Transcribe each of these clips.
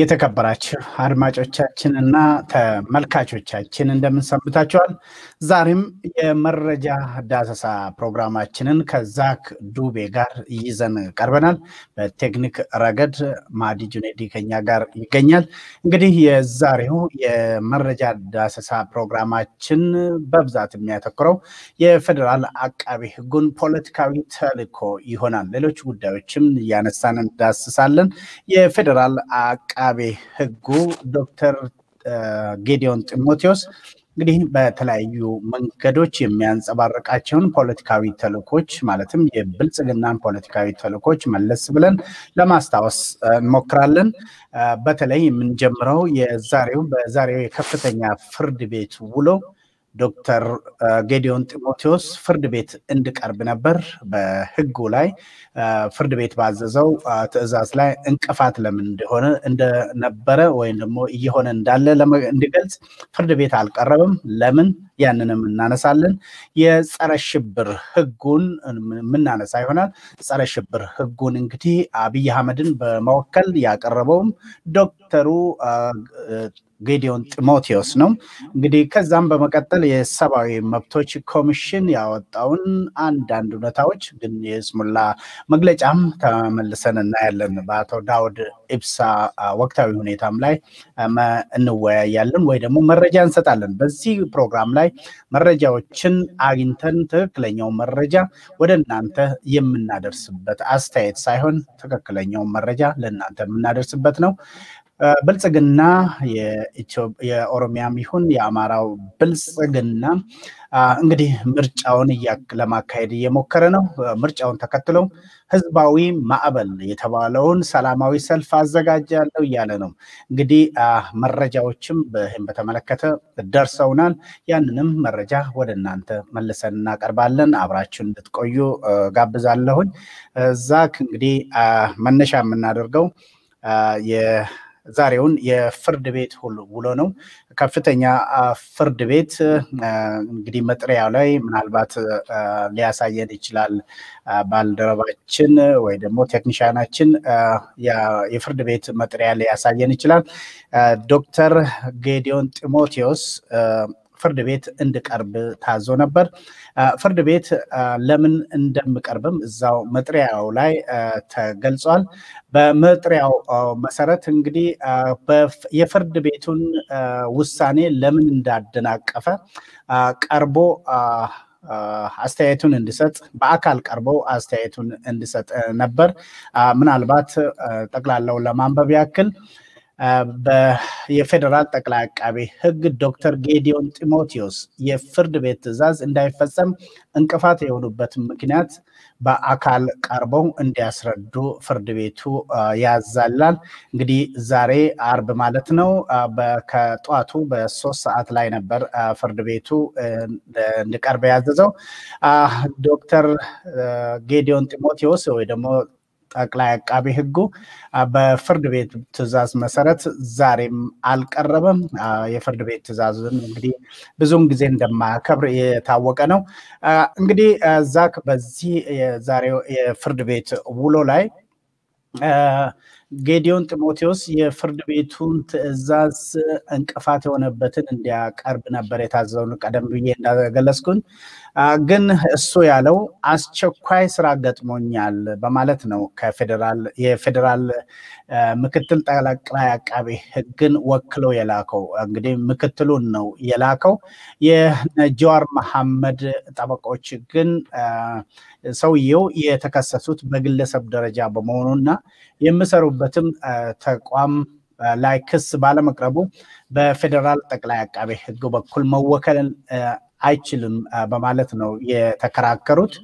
የተከበራችሁ አድማጮቻችን እና ተመልካቾቻችን እንደምን ዛሬም የመረጃ ዳሰሳ ፕሮግራማችንን ከዛክ ዱቤ ጋር ይዘን ቀርበናል። በቴክኒክ ረገድ ማዲ ጁኔዲ ከኛ ጋር ይገኛል። እንግዲህ የዛሬው የመረጃ ዳሰሳ ፕሮግራማችን በብዛት የሚያተኩረው የፌዴራል አቃቢ ሕጉን ፖለቲካዊ ተልኮ ይሆናል። ሌሎች ጉዳዮችም እያነሳን እንዳስሳለን። የፌዴራል አቃቤ ሕጉ ዶክተር ጌዲዮን ጢሞቴዎስ እንግዲህ በተለያዩ መንገዶች የሚያንጸባርቃቸውን ፖለቲካዊ ተልኮች ማለትም የብልጽግናን ፖለቲካዊ ተልኮች መለስ ብለን ለማስታወስ እንሞክራለን። በተለይ የምንጀምረው የዛሬው በዛሬው የከፍተኛ ፍርድ ቤት ውሎ ዶክተር ጌዲዮን ጢሞቴዎስ ፍርድ ቤት እንድቀርብ ነበር። በህጉ ላይ ፍርድ ቤት ባዘዘው ትዕዛዝ ላይ እንቅፋት ለምን እንደሆነ እንደነበረ ወይም ደግሞ እየሆነ እንዳለ እንዲገልጽ ፍርድ ቤት አልቀረብም። ለምን ያንንም እናነሳለን። የጸረ ሽብር ህጉን የምናነሳ ይሆናል። ጸረ ሽብር ህጉን እንግዲህ አብይ አህመድን በመወከል ያቀረበውም ዶክተሩ ጌዲዮን ጢሞቴዎስ ነው። እንግዲህ ከዛም በመቀጠል የሰብአዊ መብቶች ኮሚሽን ያወጣውን አንዳንድ እውነታዎች ግን የስሙላ መግለጫም ተመልሰን እናያለን። በአቶ ዳውድ ኢብሳ ወቅታዊ ሁኔታም ላይ እንወያያለን ወይ ደግሞ መረጃ እንሰጣለን። በዚህ ፕሮግራም ላይ ላይ መረጃዎችን አግኝተን ትክክለኛው መረጃ ወደ እናንተ የምናደርስበት አስተያየት ሳይሆን ትክክለኛው መረጃ ለእናንተ የምናደርስበት ነው። ብልጽግና የኦሮሚያም ይሁን የአማራው ብልጽግና እንግዲህ ምርጫውን ለማካሄድ እየሞከረ ነው። ምርጫውን ተከትሎ ህዝባዊ ማዕበል የተባለውን ሰላማዊ ሰልፍ አዘጋጃለሁ እያለ ነው። እንግዲህ መረጃዎችም ይህም በተመለከተ ደርሰውናል። ያንንም መረጃ ወደ እናንተ መልሰን እናቀርባለን። አብራችሁን እንድትቆዩ ጋብዛለሁኝ። ዛክ እንግዲህ መነሻ የምናደርገው ዛሬውን የፍርድ ቤት ሁሉ ውሎ ነው። ከፍተኛ ፍርድ ቤት እንግዲህ መጥሪያው ላይ ምናልባት ሊያሳየን ይችላል ባልደረባችን ወይ ደግሞ ቴክኒሽያናችን የፍርድ ቤት መጥሪያ ሊያሳየን ይችላል። ዶክተር ጌዲዮን ጢሞቴዎስ ፍርድ ቤት እንድቀርብ ታዞ ነበር። ፍርድ ቤት ለምን እንደምቀርብም እዛው መጥሪያው ላይ ተገልጿል። በመጥሪያው መሰረት እንግዲህ የፍርድ ቤቱን ውሳኔ ለምን እንዳደናቀፈ ቀርቦ አስተያየቱን እንድሰጥ በአካል ቀርቦ አስተያየቱን እንዲሰጥ ነበር። ምናልባት ጠቅላላው ለማንበብ ያክል Um, የፌዴራል ጠቅላይ አቃቤ ሕግ ዶክተር ጌዲዮን ጢሞቴዎስ የፍርድ ቤት ትዕዛዝ እንዳይፈጸም እንቅፋት የሆኑበትን ምክንያት በአካል ቀርበው እንዲያስረዱ ፍርድ ቤቱ uh, ያዛላል። እንግዲህ ዛሬ አርብ ማለት ነው። uh, ከጠዋቱ በሶስት ሰዓት ላይ ነበር uh, ፍርድ ቤቱ እንዲቀርብ ያዘዘው። ዶክተር ጌዲዮን ጢሞቴዎስ ወይ ደግሞ ጠቅላይ አቃቤ ህጉ በፍርድ ቤት ትእዛዝ መሰረት ዛሬም አልቀረበም። የፍርድ ቤት ትእዛዝን እንግዲህ ብዙውን ጊዜ እንደማያከብር የታወቀ ነው። እንግዲህ ዛክ በዚህ የዛሬው የፍርድ ቤት ውሎ ላይ ጌዲዮን ጢሞቴዎስ የፍርድ ቤቱን ትዕዛዝ እንቅፋት የሆነበትን እንዲያቀርብ ነበር የታዘውን ቀደም ብዬ እንዳገለጽኩን፣ ግን እሱ ያለው አስቸኳይ ስራ ገጥሞኛል በማለት ነው። የፌዴራል ምክትል ጠቅላይ አቃቤ ሕግን ወክሎ የላከው እንግዲህ ምክትሉን ነው የላከው። የነጀዋር መሐመድ ጠበቆች ግን ሰውየው የተከሰሱት በግለሰብ ደረጃ በመሆኑና የምሰሩበትም ተቋም ላይ ክስ ባለመቅረቡ በፌዴራል ጠቅላይ አቃቤ ሕግ በኩል መወከልን አይችልም በማለት ነው የተከራከሩት።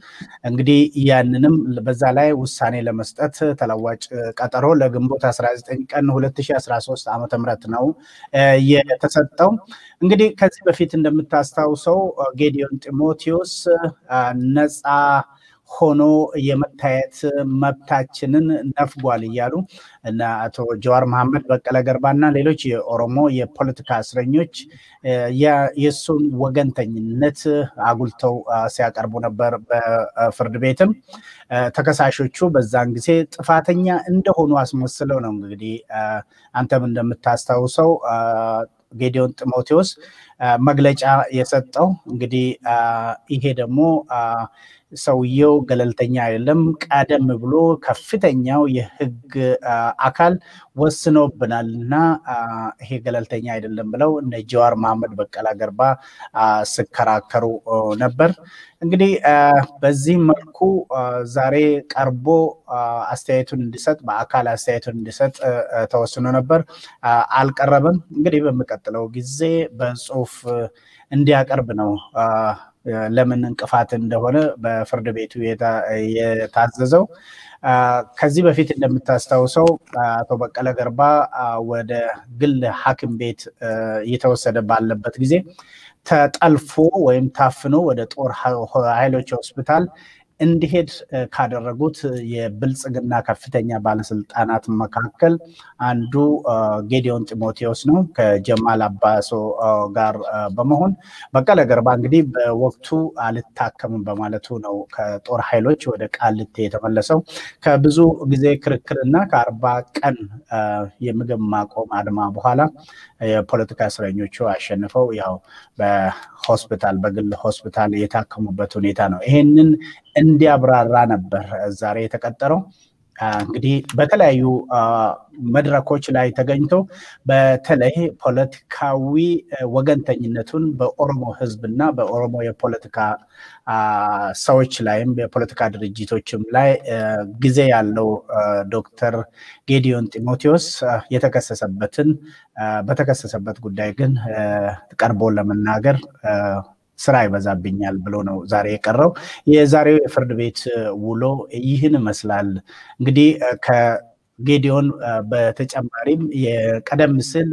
እንግዲህ ያንንም በዛ ላይ ውሳኔ ለመስጠት ተለዋጭ ቀጠሮ ለግንቦት 19 ቀን 2013 ዓ ም ነው የተሰጠው። እንግዲህ ከዚህ በፊት እንደምታስታውሰው ጌዲዮን ጢሞቴዎስ ነፃ ሆኖ የመታየት መብታችንን ነፍጓል እያሉ እና አቶ ጀዋር መሐመድ፣ በቀለ ገርባ እና ሌሎች የኦሮሞ የፖለቲካ እስረኞች የእሱን ወገንተኝነት አጉልተው ሲያቀርቡ ነበር። በፍርድ ቤትም ተከሳሾቹ በዛን ጊዜ ጥፋተኛ እንደሆኑ አስመስለው ነው እንግዲህ አንተም እንደምታስታውሰው ጌዲዮን ጢሞቴዎስ መግለጫ የሰጠው እንግዲህ ይሄ ደግሞ ሰውየው ገለልተኛ አይደለም። ቀደም ብሎ ከፍተኛው የህግ አካል ወስኖብናል እና ይሄ ገለልተኛ አይደለም ብለው እነ ጀዋር መሐመድ በቀላ ገርባ ስከራከሩ ነበር። እንግዲህ በዚህ መልኩ ዛሬ ቀርቦ አስተያየቱን እንዲሰጥ በአካል አስተያየቱን እንዲሰጥ ተወስኖ ነበር። አልቀረበም። እንግዲህ በሚቀጥለው ጊዜ በጽሁፍ እንዲያቀርብ ነው ለምን እንቅፋት እንደሆነ በፍርድ ቤቱ የታዘዘው። ከዚህ በፊት እንደምታስታውሰው አቶ በቀለ ገርባ ወደ ግል ሐኪም ቤት እየተወሰደ ባለበት ጊዜ ተጠልፎ ወይም ታፍኖ ወደ ጦር ኃይሎች ሆስፒታል እንዲሄድ ካደረጉት የብልጽግና ከፍተኛ ባለስልጣናት መካከል አንዱ ጌዲዮን ጢሞቴዎስ ነው። ከጀማል አባሶ ጋር በመሆን በቀለ ገርባ እንግዲህ በወቅቱ አልታከምም በማለቱ ነው ከጦር ኃይሎች ወደ ቃሊቲ የተመለሰው። ከብዙ ጊዜ ክርክርና ከአርባ ቀን የምግብ ማቆም አድማ በኋላ የፖለቲካ እስረኞቹ አሸንፈው ያው በሆስፒታል በግል ሆስፒታል የታከሙበት ሁኔታ ነው። ይሄንን እንዲያብራራ ነበር ዛሬ የተቀጠረው። እንግዲህ በተለያዩ መድረኮች ላይ ተገኝቶ በተለይ ፖለቲካዊ ወገንተኝነቱን በኦሮሞ እና በኦሮሞ የፖለቲካ ሰዎች ላይም የፖለቲካ ድርጅቶችም ላይ ጊዜ ያለው ዶክተር ጌዲዮን ጢሞቴዎስ የተከሰሰበትን በተከሰሰበት ጉዳይ ግን ቀርቦ ለመናገር ስራ ይበዛብኛል ብሎ ነው ዛሬ የቀረው። የዛሬው የፍርድ ቤት ውሎ ይህን ይመስላል። እንግዲህ ከጌዲዮን በተጨማሪም የቀደም ሲል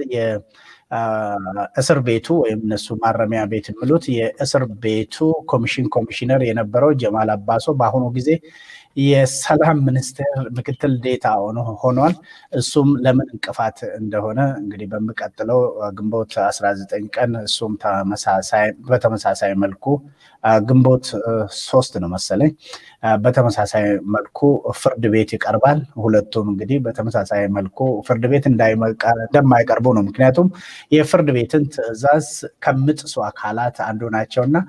እስር ቤቱ ወይም እነሱ ማረሚያ ቤት የሚሉት የእስር ቤቱ ኮሚሽን ኮሚሽነር የነበረው ጀማል አባሶ በአሁኑ ጊዜ የሰላም ሚኒስቴር ምክትል ዴታ ሆኗል። እሱም ለምን እንቅፋት እንደሆነ እንግዲህ በሚቀጥለው ግንቦት 19 ቀን እሱም በተመሳሳይ መልኩ ግንቦት ሶስት ነው መሰለኝ በተመሳሳይ መልኩ ፍርድ ቤት ይቀርባል። ሁለቱም እንግዲህ በተመሳሳይ መልኩ ፍርድ ቤት እንደማይቀርቡ ነው። ምክንያቱም የፍርድ ቤትን ትዕዛዝ ከምጥሱ አካላት አንዱ ናቸው እና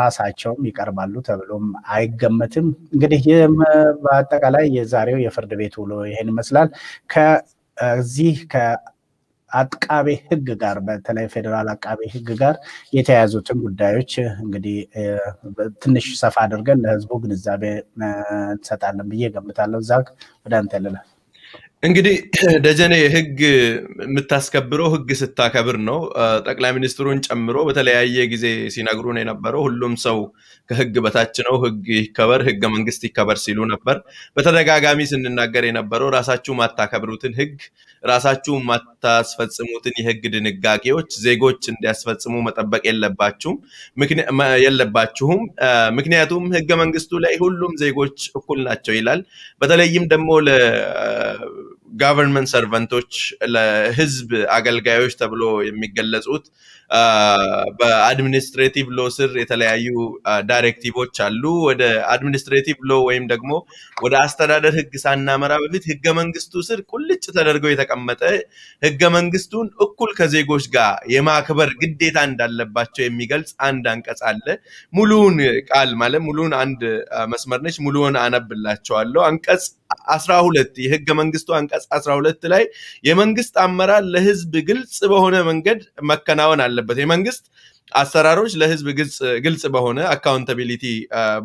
ራሳቸውም ይቀርባሉ ተብሎም አይገመትም። እንግዲህ በአጠቃላይ የዛሬው የፍርድ ቤት ውሎ ይሄን ይመስላል ከዚህ አቃቤ ሕግ ጋር በተለይ ፌዴራል አቃቤ ሕግ ጋር የተያያዙትን ጉዳዮች እንግዲህ ትንሽ ሰፋ አድርገን ለህዝቡ ግንዛቤ እንሰጣለን ብዬ ገምታለሁ። ዛግ ወደ አንተ ልላል። እንግዲህ ደጀኔ ህግ የምታስከብረው ህግ ስታከብር ነው። ጠቅላይ ሚኒስትሩን ጨምሮ በተለያየ ጊዜ ሲነግሩን የነበረው ሁሉም ሰው ከህግ በታች ነው፣ ህግ ይከበር፣ ህገ መንግስት ይከበር ሲሉ ነበር። በተደጋጋሚ ስንናገር የነበረው ራሳችሁ ማታከብሩትን ህግ፣ ራሳችሁ ማታስፈጽሙትን የህግ ድንጋጌዎች ዜጎች እንዲያስፈጽሙ መጠበቅ የለባችሁም የለባችሁም። ምክንያቱም ህገ መንግስቱ ላይ ሁሉም ዜጎች እኩል ናቸው ይላል። በተለይም ደግሞ ጋቨርንመንት ሰርቨንቶች ለህዝብ አገልጋዮች ተብሎ የሚገለጹት በአድሚኒስትሬቲቭ ሎ ስር የተለያዩ ዳይሬክቲቮች አሉ። ወደ አድሚኒስትሬቲቭ ሎ ወይም ደግሞ ወደ አስተዳደር ህግ ሳናመራ በፊት ህገ መንግስቱ ስር ቁልጭ ተደርገው የተቀመጠ ህገ መንግስቱን እኩል ከዜጎች ጋር የማክበር ግዴታ እንዳለባቸው የሚገልጽ አንድ አንቀጽ አለ። ሙሉውን ቃል ማለት ሙሉውን አንድ መስመር ነች። ሙሉውን አነብላቸዋለሁ። አንቀጽ አስራ ሁለት የህገ መንግስቱ አንቀጽ አስራ ሁለት ላይ የመንግስት አመራር ለህዝብ ግልጽ በሆነ መንገድ መከናወን አለ ባለበት የመንግስት አሰራሮች ለህዝብ ግልጽ በሆነ አካውንታቢሊቲ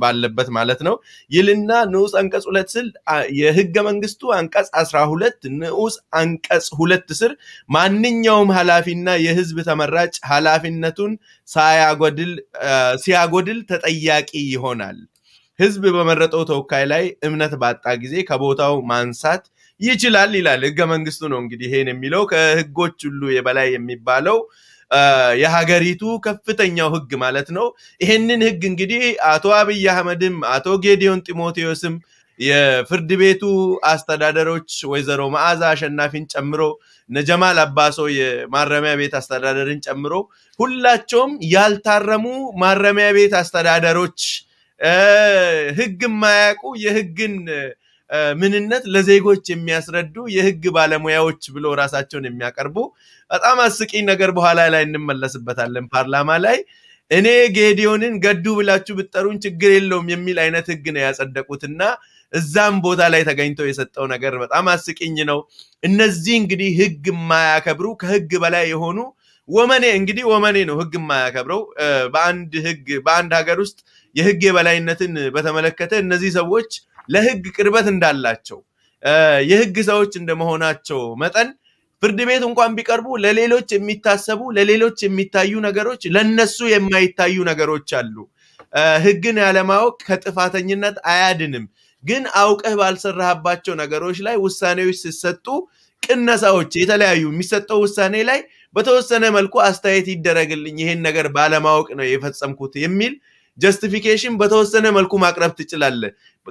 ባለበት ማለት ነው ይልና ንዑስ አንቀጽ ሁለት ስል የህገ መንግስቱ አንቀጽ 12 ንዑስ አንቀጽ ሁለት ስር ማንኛውም ኃላፊና የህዝብ ተመራጭ ኃላፊነቱን ሲያጎድል ተጠያቂ ይሆናል። ህዝብ በመረጠው ተወካይ ላይ እምነት ባጣ ጊዜ ከቦታው ማንሳት ይችላል ይላል። ህገ መንግስቱ ነው እንግዲህ ይሄን የሚለው ከህጎች ሁሉ የበላይ የሚባለው የሀገሪቱ ከፍተኛው ህግ ማለት ነው። ይሄንን ህግ እንግዲህ አቶ አብይ አህመድም አቶ ጌዲዮን ጢሞቴዎስም የፍርድ ቤቱ አስተዳደሮች ወይዘሮ መዓዛ አሸናፊን ጨምሮ ነጀማል አባሶ የማረሚያ ቤት አስተዳደርን ጨምሮ ሁላቸውም ያልታረሙ ማረሚያ ቤት አስተዳደሮች ህግ የማያውቁ የህግን ምንነት ለዜጎች የሚያስረዱ የህግ ባለሙያዎች ብሎ ራሳቸውን የሚያቀርቡ በጣም አስቂኝ ነገር በኋላ ላይ እንመለስበታለን ፓርላማ ላይ እኔ ጌዲዮንን ገዱ ብላችሁ ብጠሩን ችግር የለውም የሚል አይነት ህግ ነው ያጸደቁትና እዛም ቦታ ላይ ተገኝተው የሰጠው ነገር በጣም አስቂኝ ነው። እነዚህ እንግዲህ ህግ የማያከብሩ ከህግ በላይ የሆኑ ወመኔ እንግዲህ ወመኔ ነው ህግ የማያከብረው በአንድ ህግ በአንድ ሀገር ውስጥ የህግ የበላይነትን በተመለከተ እነዚህ ሰዎች ለህግ ቅርበት እንዳላቸው የህግ ሰዎች እንደመሆናቸው መጠን ፍርድ ቤት እንኳን ቢቀርቡ ለሌሎች የሚታሰቡ ለሌሎች የሚታዩ ነገሮች ለነሱ የማይታዩ ነገሮች አሉ። ህግን ያለማወቅ ከጥፋተኝነት አያድንም። ግን አውቀህ ባልሰራህባቸው ነገሮች ላይ ውሳኔዎች ሲሰጡ ቅነሳዎች የተለያዩ የሚሰጠው ውሳኔ ላይ በተወሰነ መልኩ አስተያየት ይደረግልኝ፣ ይሄን ነገር ባለማወቅ ነው የፈጸምኩት የሚል ጀስቲፊኬሽን በተወሰነ መልኩ ማቅረብ ትችላለ።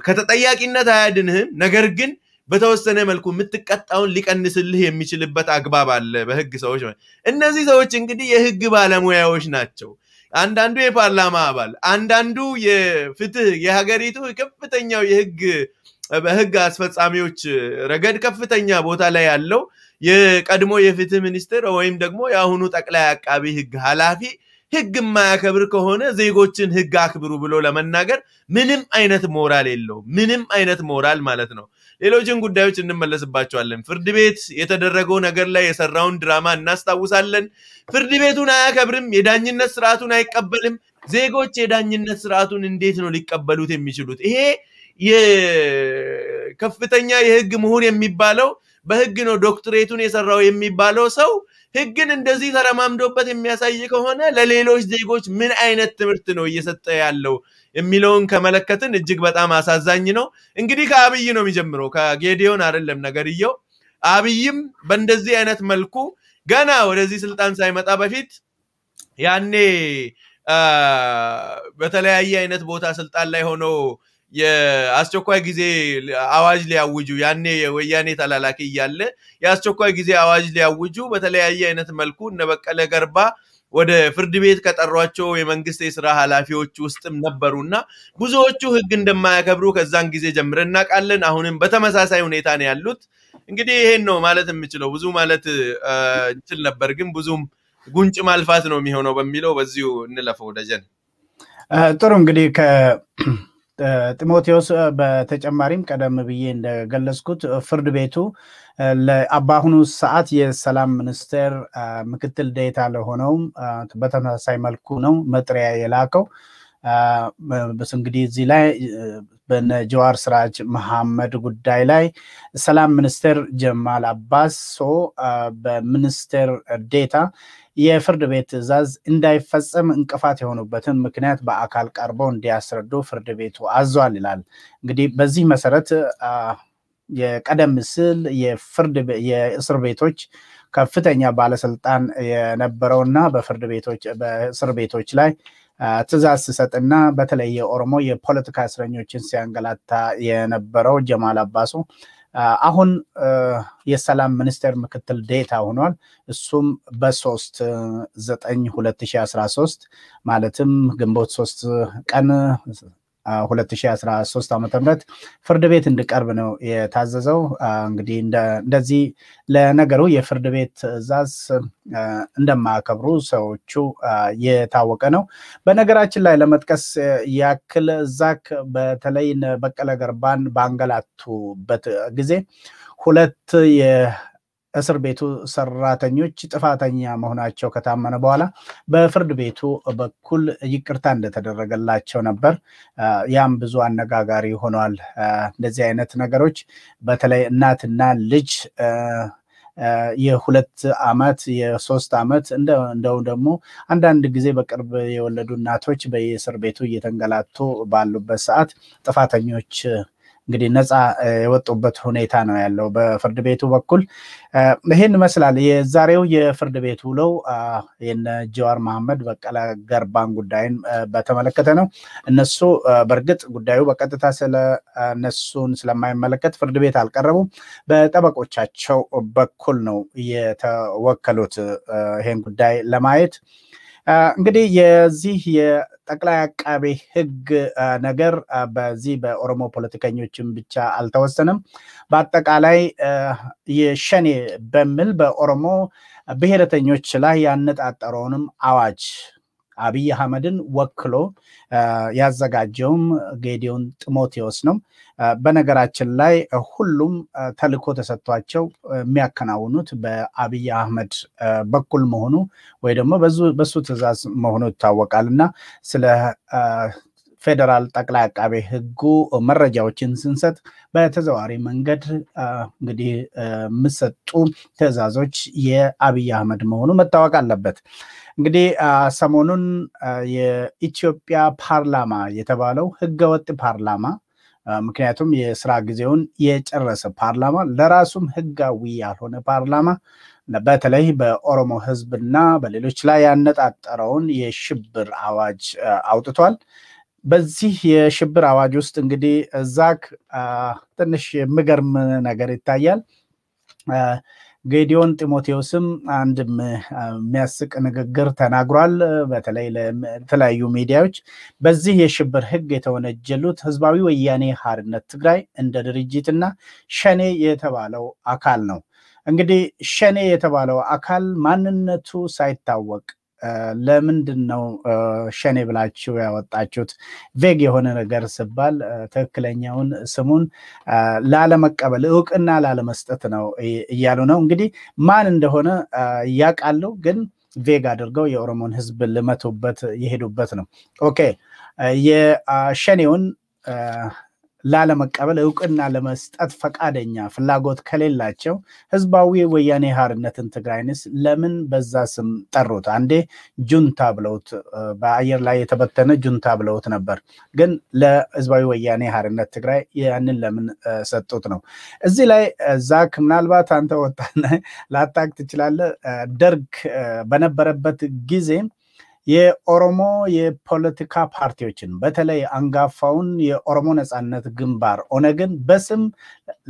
ከተጠያቂነት አያድንህም። ነገር ግን በተወሰነ መልኩ የምትቀጣውን ሊቀንስልህ የሚችልበት አግባብ አለ በህግ ሰዎች። እነዚህ ሰዎች እንግዲህ የህግ ባለሙያዎች ናቸው። አንዳንዱ የፓርላማ አባል፣ አንዳንዱ የፍትህ የሀገሪቱ ከፍተኛው የህግ በህግ አስፈጻሚዎች ረገድ ከፍተኛ ቦታ ላይ ያለው የቀድሞ የፍትህ ሚኒስትር ወይም ደግሞ የአሁኑ ጠቅላይ አቃቢ ህግ ሀላፊ ህግ የማያከብር ከሆነ ዜጎችን ህግ አክብሩ ብሎ ለመናገር ምንም አይነት ሞራል የለው። ምንም አይነት ሞራል ማለት ነው። ሌሎችን ጉዳዮች እንመለስባቸዋለን። ፍርድ ቤት የተደረገው ነገር ላይ የሰራውን ድራማ እናስታውሳለን። ፍርድ ቤቱን አያከብርም፣ የዳኝነት ስርዓቱን አይቀበልም። ዜጎች የዳኝነት ስርዓቱን እንዴት ነው ሊቀበሉት የሚችሉት? ይሄ የከፍተኛ የህግ ምሁር የሚባለው በህግ ነው ዶክትሬቱን የሰራው የሚባለው ሰው ህግን እንደዚህ ተረማምዶበት የሚያሳይ ከሆነ ለሌሎች ዜጎች ምን አይነት ትምህርት ነው እየሰጠ ያለው የሚለውን ከመለከትን እጅግ በጣም አሳዛኝ ነው። እንግዲህ ከአብይ ነው የሚጀምረው፣ ከጌዲዮን አይደለም ነገርየው። አብይም በእንደዚህ አይነት መልኩ ገና ወደዚህ ስልጣን ሳይመጣ በፊት ያኔ በተለያየ አይነት ቦታ ስልጣን ላይ ሆኖ የአስቸኳይ ጊዜ አዋጅ ሊያውጁ ያኔ የወያኔ ተላላኪ እያለ የአስቸኳይ ጊዜ አዋጅ ሊያውጁ በተለያየ አይነት መልኩ እነበቀለ ገርባ ወደ ፍርድ ቤት ከጠሯቸው የመንግስት የስራ ኃላፊዎች ውስጥም ነበሩና ብዙዎቹ ህግ እንደማያከብሩ ከዛን ጊዜ ጀምረ እናውቃለን። አሁንም በተመሳሳይ ሁኔታ ነው ያሉት። እንግዲህ ይሄን ነው ማለት የምችለው። ብዙ ማለት እንችል ነበር፣ ግን ብዙም ጉንጭ ማልፋት ነው የሚሆነው በሚለው በዚሁ እንለፈው። ደጀን ጥሩ እንግዲህ ጢሞቴዎስ በተጨማሪም ቀደም ብዬ እንደገለጽኩት ፍርድ ቤቱ በአሁኑ ሰዓት የሰላም ሚኒስቴር ምክትል ዴታ ለሆነውም በተመሳሳይ መልኩ ነው መጥሪያ የላከው። እንግዲህ እዚህ ላይ በነ ጀዋር ስራጅ መሐመድ ጉዳይ ላይ ሰላም ሚኒስቴር ጀማል አባሶ በሚኒስቴር ዴታ የፍርድ ቤት ትዕዛዝ እንዳይፈጸም እንቅፋት የሆኑበትን ምክንያት በአካል ቀርበው እንዲያስረዱ ፍርድ ቤቱ አዟል ይላል። እንግዲህ በዚህ መሰረት የቀደም ሲል የፍርድ የእስር ቤቶች ከፍተኛ ባለስልጣን የነበረውና በፍርድ ቤቶች በእስር ቤቶች ላይ ትዕዛዝ ሲሰጥና በተለይ የኦሮሞ የፖለቲካ እስረኞችን ሲያንገላታ የነበረው ጀማል አባሶ። አሁን የሰላም ሚኒስቴር ምክትል ዴታ ሆኗል። እሱም በሶስት ዘጠኝ ሁለት ሺህ አስራ ሶስት ማለትም ግንቦት ሶስት ቀን 2013 ዓ ም ፍርድ ቤት እንዲቀርብ ነው የታዘዘው። እንግዲህ እንደዚህ ለነገሩ የፍርድ ቤት ትዕዛዝ እንደማያከብሩ ሰዎቹ የታወቀ ነው። በነገራችን ላይ ለመጥቀስ ያክል ዛክ በተለይ በቀለ ገርባን ባንገላቱበት ጊዜ ሁለት እስር ቤቱ ሰራተኞች ጥፋተኛ መሆናቸው ከታመነ በኋላ በፍርድ ቤቱ በኩል ይቅርታ እንደተደረገላቸው ነበር። ያም ብዙ አነጋጋሪ ሆኗል። እንደዚህ አይነት ነገሮች በተለይ እናትና ልጅ የሁለት ዓመት የሶስት ዓመት እንደው ደግሞ አንዳንድ ጊዜ በቅርብ የወለዱ እናቶች በየእስር ቤቱ እየተንገላቱ ባሉበት ሰዓት ጥፋተኞች እንግዲህ ነፃ የወጡበት ሁኔታ ነው ያለው በፍርድ ቤቱ በኩል። ይህን ይመስላል የዛሬው የፍርድ ቤት ውለው የነ ጀዋር መሐመድ በቀለ ገርባን ጉዳይን በተመለከተ ነው። እነሱ በእርግጥ ጉዳዩ በቀጥታ ስለ እነሱን ስለማይመለከት ፍርድ ቤት አልቀረቡም። በጠበቆቻቸው በኩል ነው የተወከሉት ይህን ጉዳይ ለማየት እንግዲህ የዚህ ጠቅላይ አቃቤ ሕግ ነገር በዚህ በኦሮሞ ፖለቲከኞችም ብቻ አልተወሰንም በአጠቃላይ የሸኔ በሚል በኦሮሞ ብሔረተኞች ላይ ያነጣጠረውንም አዋጅ አብይ አህመድን ወክሎ ያዘጋጀውም ጌዲዮን ጢሞቴዎስ ነው። በነገራችን ላይ ሁሉም ተልኮ ተሰጥቷቸው የሚያከናውኑት በአብይ አህመድ በኩል መሆኑ ወይ ደግሞ በሱ ትዕዛዝ መሆኑ ይታወቃል እና ስለ ፌዴራል ጠቅላይ አቃቤ ሕጉ መረጃዎችን ስንሰጥ በተዘዋሪ መንገድ እንግዲህ የምሰጡ ትዕዛዞች የአብይ አህመድ መሆኑ መታወቅ አለበት። እንግዲህ ሰሞኑን የኢትዮጵያ ፓርላማ የተባለው ህገወጥ ፓርላማ ምክንያቱም የስራ ጊዜውን የጨረሰ ፓርላማ ለራሱም ህጋዊ ያልሆነ ፓርላማ በተለይ በኦሮሞ ህዝብና በሌሎች ላይ ያነጣጠረውን የሽብር አዋጅ አውጥቷል። በዚህ የሽብር አዋጅ ውስጥ እንግዲህ እዛክ ትንሽ የሚገርም ነገር ይታያል። ጌዲዮን ጢሞቴዎስም አንድ የሚያስቅ ንግግር ተናግሯል። በተለይ ለተለያዩ ሚዲያዎች በዚህ የሽብር ህግ የተወነጀሉት ህዝባዊ ወያኔ ሀርነት ትግራይ እንደ ድርጅትና ሸኔ የተባለው አካል ነው። እንግዲህ ሸኔ የተባለው አካል ማንነቱ ሳይታወቅ ለምንድን ነው ሸኔ ብላችሁ ያወጣችሁት? ቬግ የሆነ ነገር ስባል ትክክለኛውን ስሙን ላለመቀበል እውቅና ላለመስጠት ነው እያሉ ነው። እንግዲህ ማን እንደሆነ ያውቃሉ፣ ግን ቬግ አድርገው የኦሮሞን ህዝብ ልመቱበት የሄዱበት ነው። ኦኬ የሸኔውን ላለመቀበል እውቅና ለመስጠት ፈቃደኛ ፍላጎት ከሌላቸው ህዝባዊ ወያኔ ሀርነትን ትግራይንስ ለምን በዛ ስም ጠሩት? አንዴ ጁንታ ብለውት በአየር ላይ የተበተነ ጁንታ ብለውት ነበር፣ ግን ለህዝባዊ ወያኔ ሀርነት ትግራይ ያንን ለምን ሰጡት ነው። እዚህ ላይ ዛክ፣ ምናልባት አንተ ወጣ ላታክ ትችላለህ። ደርግ በነበረበት ጊዜ የኦሮሞ የፖለቲካ ፓርቲዎችን በተለይ አንጋፋውን የኦሮሞ ነፃነት ግንባር ኦነግን በስም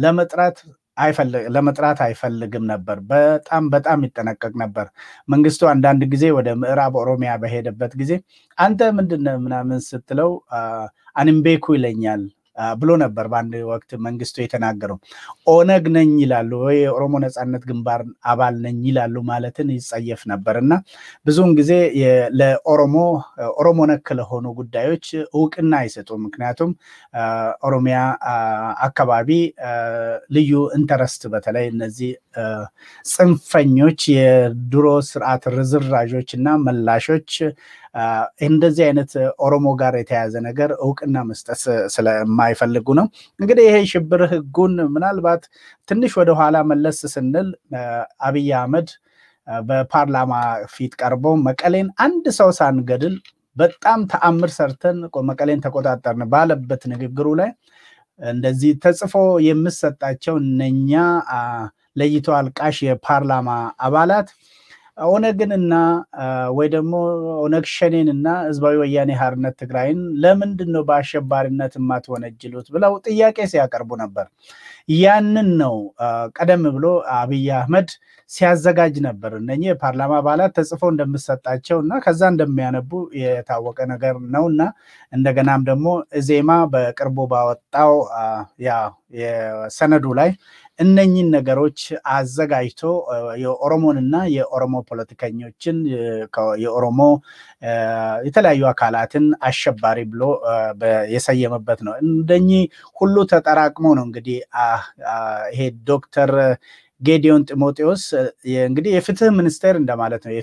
ለመጥራት ለመጥራት አይፈልግም ነበር። በጣም በጣም ይጠነቀቅ ነበር። መንግስቱ አንዳንድ ጊዜ ወደ ምዕራብ ኦሮሚያ በሄደበት ጊዜ አንተ ምንድን ምናምን ስትለው አንምቤኩ ይለኛል ብሎ ነበር በአንድ ወቅት መንግስቱ የተናገረው። ኦነግ ነኝ ይላሉ ወይ የኦሮሞ ነፃነት ግንባር አባል ነኝ ይላሉ ማለትን ይጸየፍ ነበር እና ብዙውን ጊዜ ለኦሮሞ ኦሮሞ ነክ ለሆኑ ጉዳዮች እውቅና አይሰጡም። ምክንያቱም ኦሮሚያ አካባቢ ልዩ ኢንተረስት በተለይ እነዚህ ጽንፈኞች የድሮ ስርዓት ርዝራዦች እና መላሾች እንደዚህ አይነት ኦሮሞ ጋር የተያያዘ ነገር እውቅና መስጠት ስለማይፈልጉ ነው። እንግዲህ ይሄ ሽብር ህጉን ምናልባት ትንሽ ወደኋላ መለስ ስንል አብይ አህመድ በፓርላማ ፊት ቀርቦ መቀሌን አንድ ሰው ሳንገድል በጣም ተአምር ሰርተን መቀሌን ተቆጣጠርን ባለበት ንግግሩ ላይ እንደዚህ ተጽፎ የምሰጣቸው እነኛ ለይቶ አልቃሽ የፓርላማ አባላት ኦነግንና ወይ ደግሞ ኦነግ ሸኔን እና ህዝባዊ ወያኔ ሀርነት ትግራይን ለምንድን ነው በአሸባሪነት የማትወነጅሉት ብለው ጥያቄ ሲያቀርቡ ነበር። ያንን ነው ቀደም ብሎ አብይ አህመድ ሲያዘጋጅ ነበር። እነኚህ የፓርላማ አባላት ተጽፎ እንደምሰጣቸው እና ከዛ እንደሚያነቡ የታወቀ ነገር ነው እና እንደገናም ደግሞ ዜማ በቅርቡ ባወጣው የሰነዱ ላይ እነኝን ነገሮች አዘጋጅቶ የኦሮሞንና የኦሮሞ ፖለቲከኞችን የኦሮሞ የተለያዩ አካላትን አሸባሪ ብሎ የሰየመበት ነው። እንደኚህ ሁሉ ተጠራቅሞ ነው እንግዲህ ይሄ ዶክተር ጌዲዮን ጢሞቴዎስ እንግዲህ የፍትህ ሚኒስቴር እንደማለት ነው።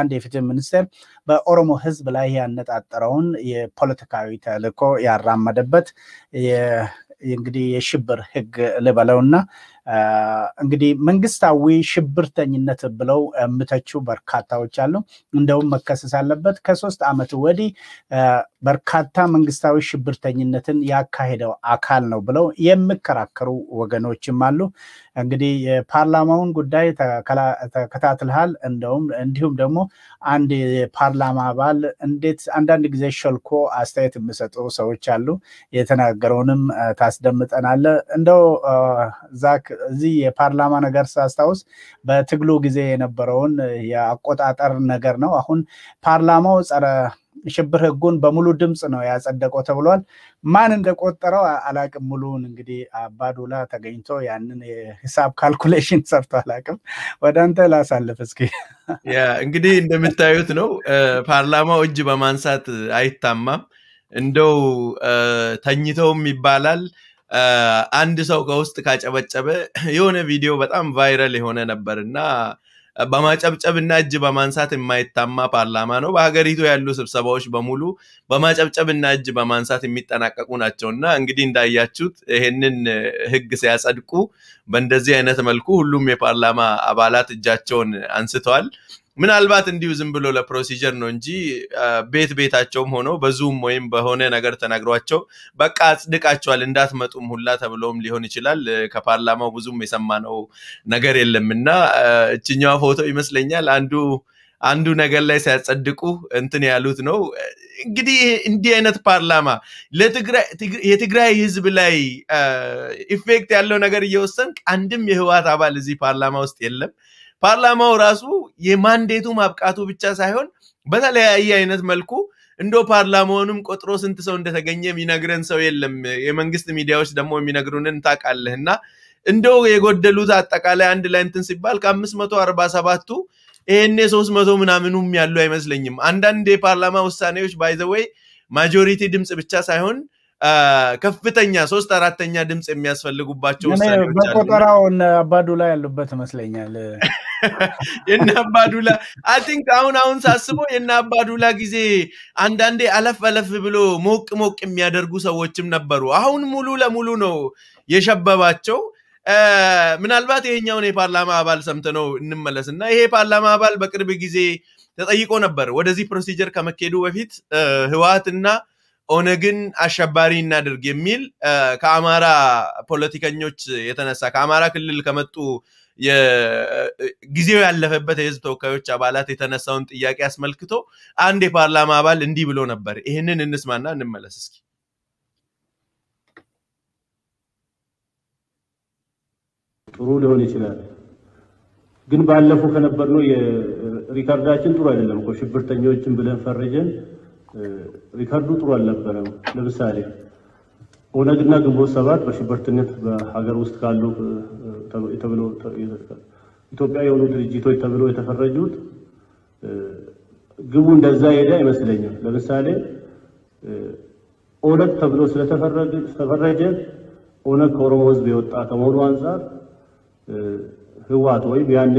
አንድ የፍትህ ሚኒስቴር በኦሮሞ ሕዝብ ላይ ያነጣጠረውን የፖለቲካዊ ተልዕኮ ያራመደበት እንግዲህ የሽብር ህግ ልበለውና እንግዲህ መንግስታዊ ሽብርተኝነት ብለው የምተቹ በርካታዎች አሉ። እንደውም መከሰስ አለበት። ከሶስት ዓመት ወዲህ በርካታ መንግስታዊ ሽብርተኝነትን ያካሄደው አካል ነው ብለው የሚከራከሩ ወገኖችም አሉ። እንግዲህ የፓርላማውን ጉዳይ ተከታትልሃል። እንደውም እንዲሁም ደግሞ አንድ የፓርላማ አባል እንዴት አንዳንድ ጊዜ ሸልኮ አስተያየት የሚሰጡ ሰዎች አሉ። የተናገረውንም ታስደምጠናለ እንደው ዛክ እዚህ የፓርላማ ነገር ሳስታውስ በትግሉ ጊዜ የነበረውን የአቆጣጠር ነገር ነው። አሁን ፓርላማው ጸረ ሽብር ህጉን በሙሉ ድምፅ ነው ያጸደቀው ተብሏል። ማን እንደቆጠረው አላቅም። ሙሉውን እንግዲህ አባዱላ ተገኝቶ ያንን የሂሳብ ካልኩሌሽን ሰርቶ አላቅም። ወደ አንተ ላሳልፍ እስኪ። እንግዲህ እንደምታዩት ነው ፓርላማው እጅ በማንሳት አይታማም። እንደው ተኝተውም ይባላል አንድ ሰው ከውስጥ ካጨበጨበ የሆነ ቪዲዮ በጣም ቫይረል የሆነ ነበር እና በማጨብጨብ እና እጅ በማንሳት የማይታማ ፓርላማ ነው። በሀገሪቱ ያሉ ስብሰባዎች በሙሉ በማጨብጨብ እና እጅ በማንሳት የሚጠናቀቁ ናቸው እና እንግዲህ እንዳያችሁት ይሄንን ህግ ሲያጸድቁ በእንደዚህ አይነት መልኩ ሁሉም የፓርላማ አባላት እጃቸውን አንስተዋል። ምናልባት እንዲሁ ዝም ብሎ ለፕሮሲጀር ነው እንጂ ቤት ቤታቸውም ሆነው በዙም ወይም በሆነ ነገር ተናግሯቸው በቃ አጽድቃቸዋል እንዳትመጡም ሁላ ተብሎም ሊሆን ይችላል። ከፓርላማው ብዙም የሰማነው ነገር የለም እና እችኛዋ ፎቶ ይመስለኛል አንዱ አንዱ ነገር ላይ ሲያጸድቁ እንትን ያሉት ነው። እንግዲህ እንዲህ አይነት ፓርላማ የትግራይ ህዝብ ላይ ኢፌክት ያለው ነገር እየወሰን አንድም የህዋት አባል እዚህ ፓርላማ ውስጥ የለም። ፓርላማው ራሱ የማንዴቱ ማብቃቱ ብቻ ሳይሆን በተለያየ አይነት መልኩ እንዶ ፓርላማውንም ቆጥሮ ስንት ሰው እንደተገኘ የሚነግረን ሰው የለም። የመንግስት ሚዲያዎች ደግሞ የሚነግሩንን ታውቃለህ። እና እንደው የጎደሉት አጠቃላይ አንድ ላይ እንትን ሲባል ከአምስት መቶ አርባ ሰባቱ ሶስት መቶ ምናምኑም ያሉ አይመስለኝም። አንዳንድ የፓርላማ ውሳኔዎች ባይዘወይ ማጆሪቲ ድምፅ ብቻ ሳይሆን ከፍተኛ ሶስት አራተኛ ድምፅ የሚያስፈልጉባቸው ውሳኔዎች በቆጠራውን አባዱ ላይ ያሉበት ይመስለኛል። የነ አባዱላ አይንክ አሁን አሁን ሳስቦ የነ አባዱላ ጊዜ አንዳንዴ አለፍ አለፍ ብሎ ሞቅ ሞቅ የሚያደርጉ ሰዎችም ነበሩ። አሁን ሙሉ ለሙሉ ነው የሸበባቸው። ምናልባት ይሄኛውን የፓርላማ አባል እንመለስ እና ይሄ የፓርላማ አባል በቅርብ ጊዜ ተጠይቆ ነበር ወደዚህ ፕሮሲጀር ከመኬዱ በፊት ህወሓትና ኦነግን አሸባሪ እናድርግ የሚል ከአማራ ፖለቲከኞች የተነሳ ከአማራ ክልል ከመጡ ጊዜው ያለፈበት የህዝብ ተወካዮች አባላት የተነሳውን ጥያቄ አስመልክቶ አንድ የፓርላማ አባል እንዲህ ብሎ ነበር። ይህንን እንስማና እንመለስ እስኪ። ጥሩ ሊሆን ይችላል፣ ግን ባለፉ ከነበርነው የሪካርዳችን ጥሩ አይደለም እኮ ሽብርተኞችን ብለን ፈርጀን ሪከርዱ ጥሩ አልነበረም። ለምሳሌ ኦነግና ግንቦት ሰባት በሽብርተኝነት በሀገር ውስጥ ካሉ ተብሎ ኢትዮጵያ የሆኑ ድርጅቶች ተብሎ የተፈረጁት ግቡ እንደዛ ሄደ አይመስለኝም። ለምሳሌ ኦነግ ተብሎ ስለተፈረጀ ኦነግ ከኦሮሞ ሕዝብ የወጣ ከመሆኑ አንጻር ህዋት ወይም ያኔ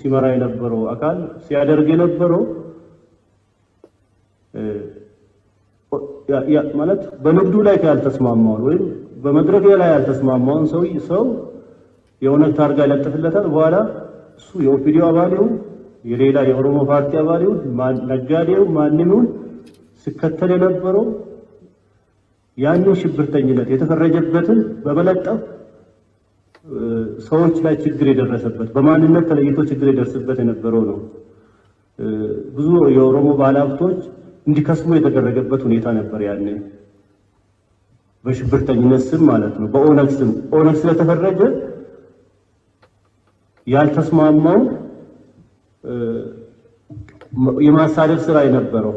ሲመራ የነበረው አካል ሲያደርግ የነበረው ማለት በንግዱ ላይ ያልተስማማውን ወይም በመድረክ ላይ ያልተስማማውን ሰው ሰው የኦነግ ታርጋ ይለጥፍለታል። በኋላ እሱ የኦፒዲዮ አባል ይሁን የሌላ የኦሮሞ ፓርቲ አባል ይሁን ነጋዴው ማንም ይሁን ሲከተል የነበረው ያንን ሽብርተኝነት የተፈረጀበትን በመለጠፍ ሰዎች ላይ ችግር የደረሰበት በማንነት ተለይቶ ችግር የደርስበት የነበረው ነው። ብዙ የኦሮሞ ባለሀብቶች እንዲከስሙ የተደረገበት ሁኔታ ነበር። ያኔ በሽብርተኝነት ስም ማለት ነው፣ በኦነግ ስም ኦነግ ስለተፈረጀ ያልተስማማው የማሳደድ ስራ የነበረው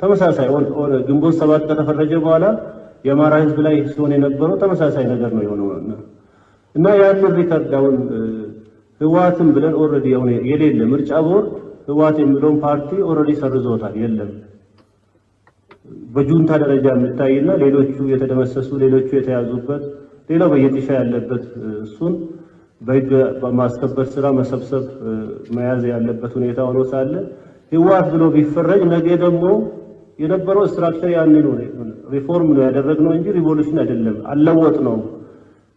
ተመሳሳይ ግንቦት ሰባት ከተፈረጀ በኋላ የአማራ ህዝብ ላይ ሲሆን የነበረው ተመሳሳይ ነገር ነው የሆነው እና ያንን ሪከርድ አሁን ህወሓትን ብለን ኦልሬዲ የሌለ ምርጫ ቦርድ ህወሓት የሚለውን ፓርቲ ኦልሬዲ ሰርዞታል፣ የለም። በጁንታ ደረጃ የሚታይና ሌሎቹ የተደመሰሱ ሌሎቹ የተያዙበት ሌላው በየጥሻ ያለበት እሱን በህግ በማስከበር ስራ መሰብሰብ መያዝ ያለበት ሁኔታ ሆኖ ሳለ ህወሓት ብሎ ቢፈረጅ ነገ ደግሞ የነበረው ስትራክቸር ነው። ሪፎርም ነው ያደረግነው እንጂ ሪቮሉሽን አይደለም፣ አለወጥ ነው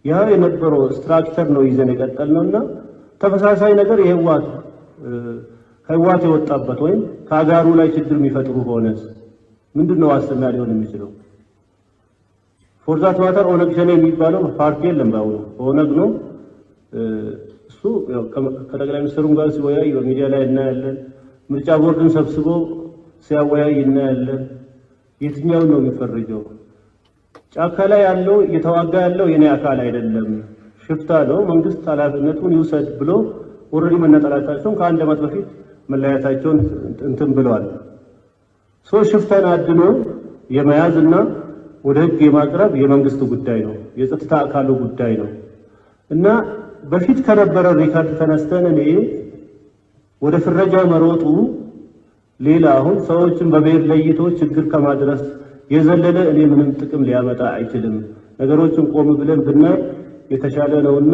ያ የነበረው ስትራክቸር ነው ይዘን የቀጠልነው እና ተመሳሳይ ነገር የህወሓት ከህወሓት የወጣበት ወይም ከአጋሩ ላይ ችግር የሚፈጥሩ ሆነ ምንድን ነው ዋስትና ሊሆን የሚችለው? ፎርዛት ዋተር ኦነግ ሸኔ የሚባለው ፓርቲ የለም። በአሁኑ ኦነግ ነው። እሱ ከጠቅላይ ሚኒስትሩም ጋር ሲወያይ በሚዲያ ላይ እናያለን። ምርጫ ቦርድን ሰብስቦ ሲያወያይ እናያለን። የትኛውን ነው የሚፈርጀው? ጫካ ላይ ያለው እየተዋጋ ያለው የኔ አካል አይደለም ሽፍታ ነው፣ መንግስት ኃላፊነቱን ይውሰድ ብሎ ወረዲ መነጠላቸውን ከአንድ ዓመት በፊት መለያየታቸውን እንትን ብለዋል። ሰው ሽፍታን አድኖ የመያዝና ወደ ህግ የማቅረብ የመንግስቱ ጉዳይ ነው፣ የጸጥታ አካሉ ጉዳይ ነው እና በፊት ከነበረ ሪካርድ ተነስተን እኔ ወደ ፍረጃ መሮጡ ሌላ አሁን ሰዎችን በብሔር ለይቶ ችግር ከማድረስ የዘለለ እኔ ምንም ጥቅም ሊያመጣ አይችልም። ነገሮችን ቆም ብለን ብናይ የተሻለ ነውና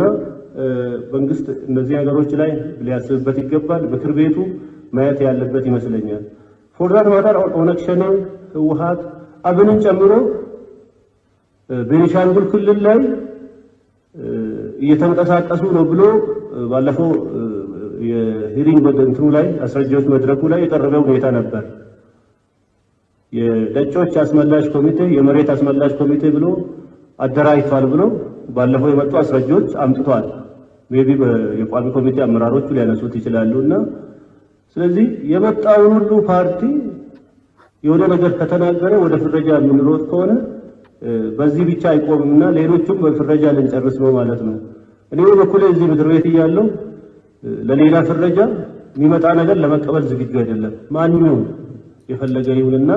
መንግስት እነዚህ ነገሮች ላይ ሊያስብበት ይገባል። ምክር ቤቱ ማየት ያለበት ይመስለኛል። ፎርዳት ማዳር ኦነግ ሸኔ፣ ህወሓት፣ አብንን ጨምሮ ቤኒሻንጉል ክልል ላይ እየተንቀሳቀሱ ነው ብሎ ባለፈው የሂሪንግ በደንትሩ ላይ አስረጃዎች መድረኩ ላይ የቀረበ ሁኔታ ነበር። የደጮች አስመላሽ ኮሚቴ የመሬት አስመላሽ ኮሚቴ ብሎ አደራጅቷል ብሎ ባለፈው የመጡ አስረጃዎች አምጥቷል። ሜቢ የቋሚ ኮሚቴ አመራሮቹ ሊያነሱት ይችላሉ እና ስለዚህ የመጣውን ሁሉ ፓርቲ የሆነ ነገር ከተናገረ ወደ ፍረጃ የምንሮጥ ከሆነ በዚህ ብቻ አይቆምምና ሌሎቹም በፍረጃ ልንጨርስ ነው ማለት ነው። እኔ በኩሌ እዚህ ምክር ቤት እያለሁ ለሌላ ፍረጃ የሚመጣ ነገር ለመቀበል ዝግጁ አይደለም። ማንኛውም የፈለገ ይሁንና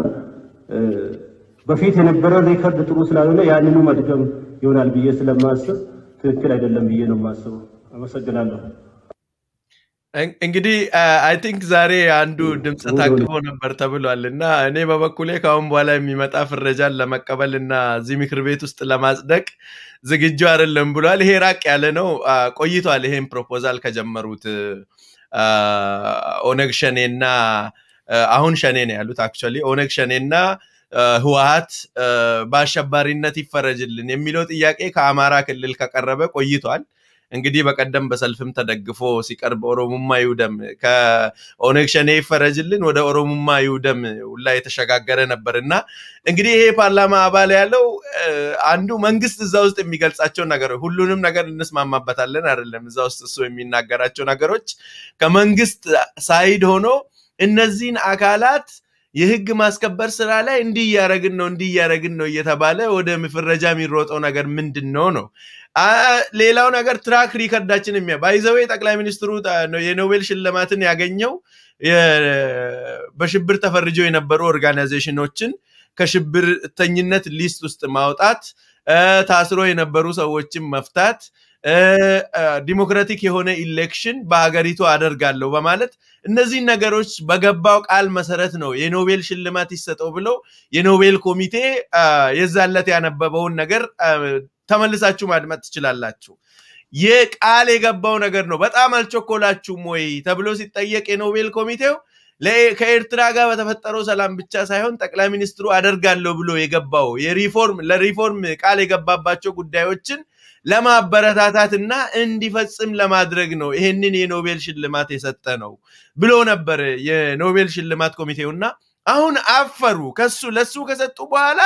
በፊት የነበረ ሪከርድ ጥሩ ስላልሆነ ያንኑ መድገም ይሆናል ብዬ ስለማስብ ትክክል አይደለም ብዬ ነው የማስበው። አመሰግናለሁ። እንግዲህ አይ ቲንክ ዛሬ አንዱ ድምፅ ታቅቦ ነበር ተብሏል እና እኔ በበኩሌ ከአሁን በኋላ የሚመጣ ፍረጃን ለመቀበል እና እዚህ ምክር ቤት ውስጥ ለማጽደቅ ዝግጁ አይደለም ብሏል። ይሄ ራቅ ያለ ነው፣ ቆይቷል። ይሄን ፕሮፖዛል ከጀመሩት ኦነግ ሸኔና አሁን ሸኔ ነው ያሉት አክ ኦነግ ሸኔና ህወሀት በአሸባሪነት ይፈረጅልን የሚለው ጥያቄ ከአማራ ክልል ከቀረበ ቆይቷል። እንግዲህ በቀደም በሰልፍም ተደግፎ ሲቀርብ ኦሮሙማ ይውደም ከኦነግ ሸኔ ይፈረጅልን ወደ ኦሮሙማ ይውደም ሁላ የተሸጋገረ ነበር እና እንግዲህ ይሄ ፓርላማ አባል ያለው አንዱ መንግስት እዛ ውስጥ የሚገልጻቸው ነገሮች ሁሉንም ነገር እንስማማበታለን አይደለም። እዛ ውስጥ እሱ የሚናገራቸው ነገሮች ከመንግስት ሳይድ ሆኖ እነዚህን አካላት የህግ ማስከበር ስራ ላይ እንዲህ እያረግን ነው እንዲህ እያረግን ነው እየተባለ ወደ ፍረጃ የሚሮጠው ነገር ምንድን ነው ነው ሌላው ነገር ትራክ ሪከርዳችን የሚያ ባይዘዌ ጠቅላይ ሚኒስትሩ የኖቤል ሽልማትን ያገኘው በሽብር ተፈርጀው የነበሩ ኦርጋናይዜሽኖችን ከሽብርተኝነት ሊስት ውስጥ ማውጣት ታስሮ የነበሩ ሰዎችን መፍታት ዲሞክራቲክ የሆነ ኢሌክሽን በሀገሪቱ አደርጋለሁ በማለት እነዚህ ነገሮች በገባው ቃል መሰረት ነው የኖቤል ሽልማት ይሰጠው ብለው የኖቤል ኮሚቴ የዛለት ያነበበውን ነገር ተመልሳችሁ ማድመጥ ትችላላችሁ። ቃል የገባው ነገር ነው። በጣም አልቸኮላችሁም ወይ ተብሎ ሲጠየቅ የኖቤል ኮሚቴው ከኤርትራ ጋር በተፈጠረው ሰላም ብቻ ሳይሆን ጠቅላይ ሚኒስትሩ አደርጋለሁ ብሎ የገባው የሪፎርም ለሪፎርም ቃል የገባባቸው ጉዳዮችን ለማበረታታትና እንዲፈጽም ለማድረግ ነው ይህንን የኖቤል ሽልማት የሰጠ ነው ብሎ ነበር የኖቤል ሽልማት ኮሚቴውና አሁን አፈሩ ከሱ ለሱ ከሰጡ በኋላ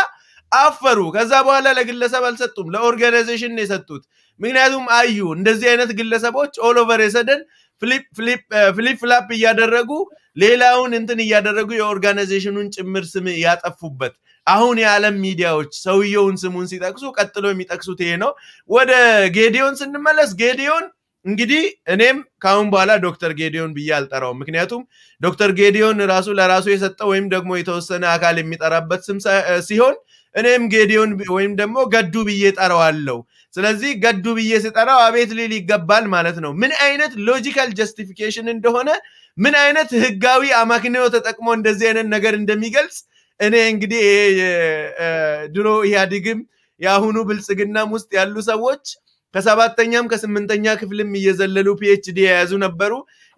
አፈሩ ከዛ በኋላ ለግለሰብ አልሰጡም ለኦርጋናይዜሽን የሰጡት ምክንያቱም አዩ እንደዚህ አይነት ግለሰቦች ኦሎቨር የሰደን ፍሊፕ ፍላፕ እያደረጉ ሌላውን እንትን እያደረጉ የኦርጋናይዜሽኑን ጭምር ስም ያጠፉበት አሁን የዓለም ሚዲያዎች ሰውየውን ስሙን ሲጠቅሱ ቀጥሎ የሚጠቅሱት ይሄ ነው። ወደ ጌዲዮን ስንመለስ ጌዲዮን እንግዲህ እኔም ከአሁን በኋላ ዶክተር ጌዲዮን ብዬ አልጠራውም። ምክንያቱም ዶክተር ጌዲዮን ራሱ ለራሱ የሰጠው ወይም ደግሞ የተወሰነ አካል የሚጠራበት ስም ሲሆን እኔም ጌዲዮን ወይም ደግሞ ገዱ ብዬ ጠራዋለሁ። ስለዚህ ገዱ ብዬ ስጠራው አቤት ሊል ይገባል ማለት ነው። ምን አይነት ሎጂካል ጀስቲፊኬሽን እንደሆነ ምን አይነት ህጋዊ አማክንዮ ተጠቅሞ እንደዚህ አይነት ነገር እንደሚገልጽ እኔ እንግዲህ ድሮ ኢህአዲግም የአሁኑ ብልጽግናም ውስጥ ያሉ ሰዎች ከሰባተኛም ከስምንተኛ ክፍልም እየዘለሉ ፒኤችዲ የያዙ ነበሩ።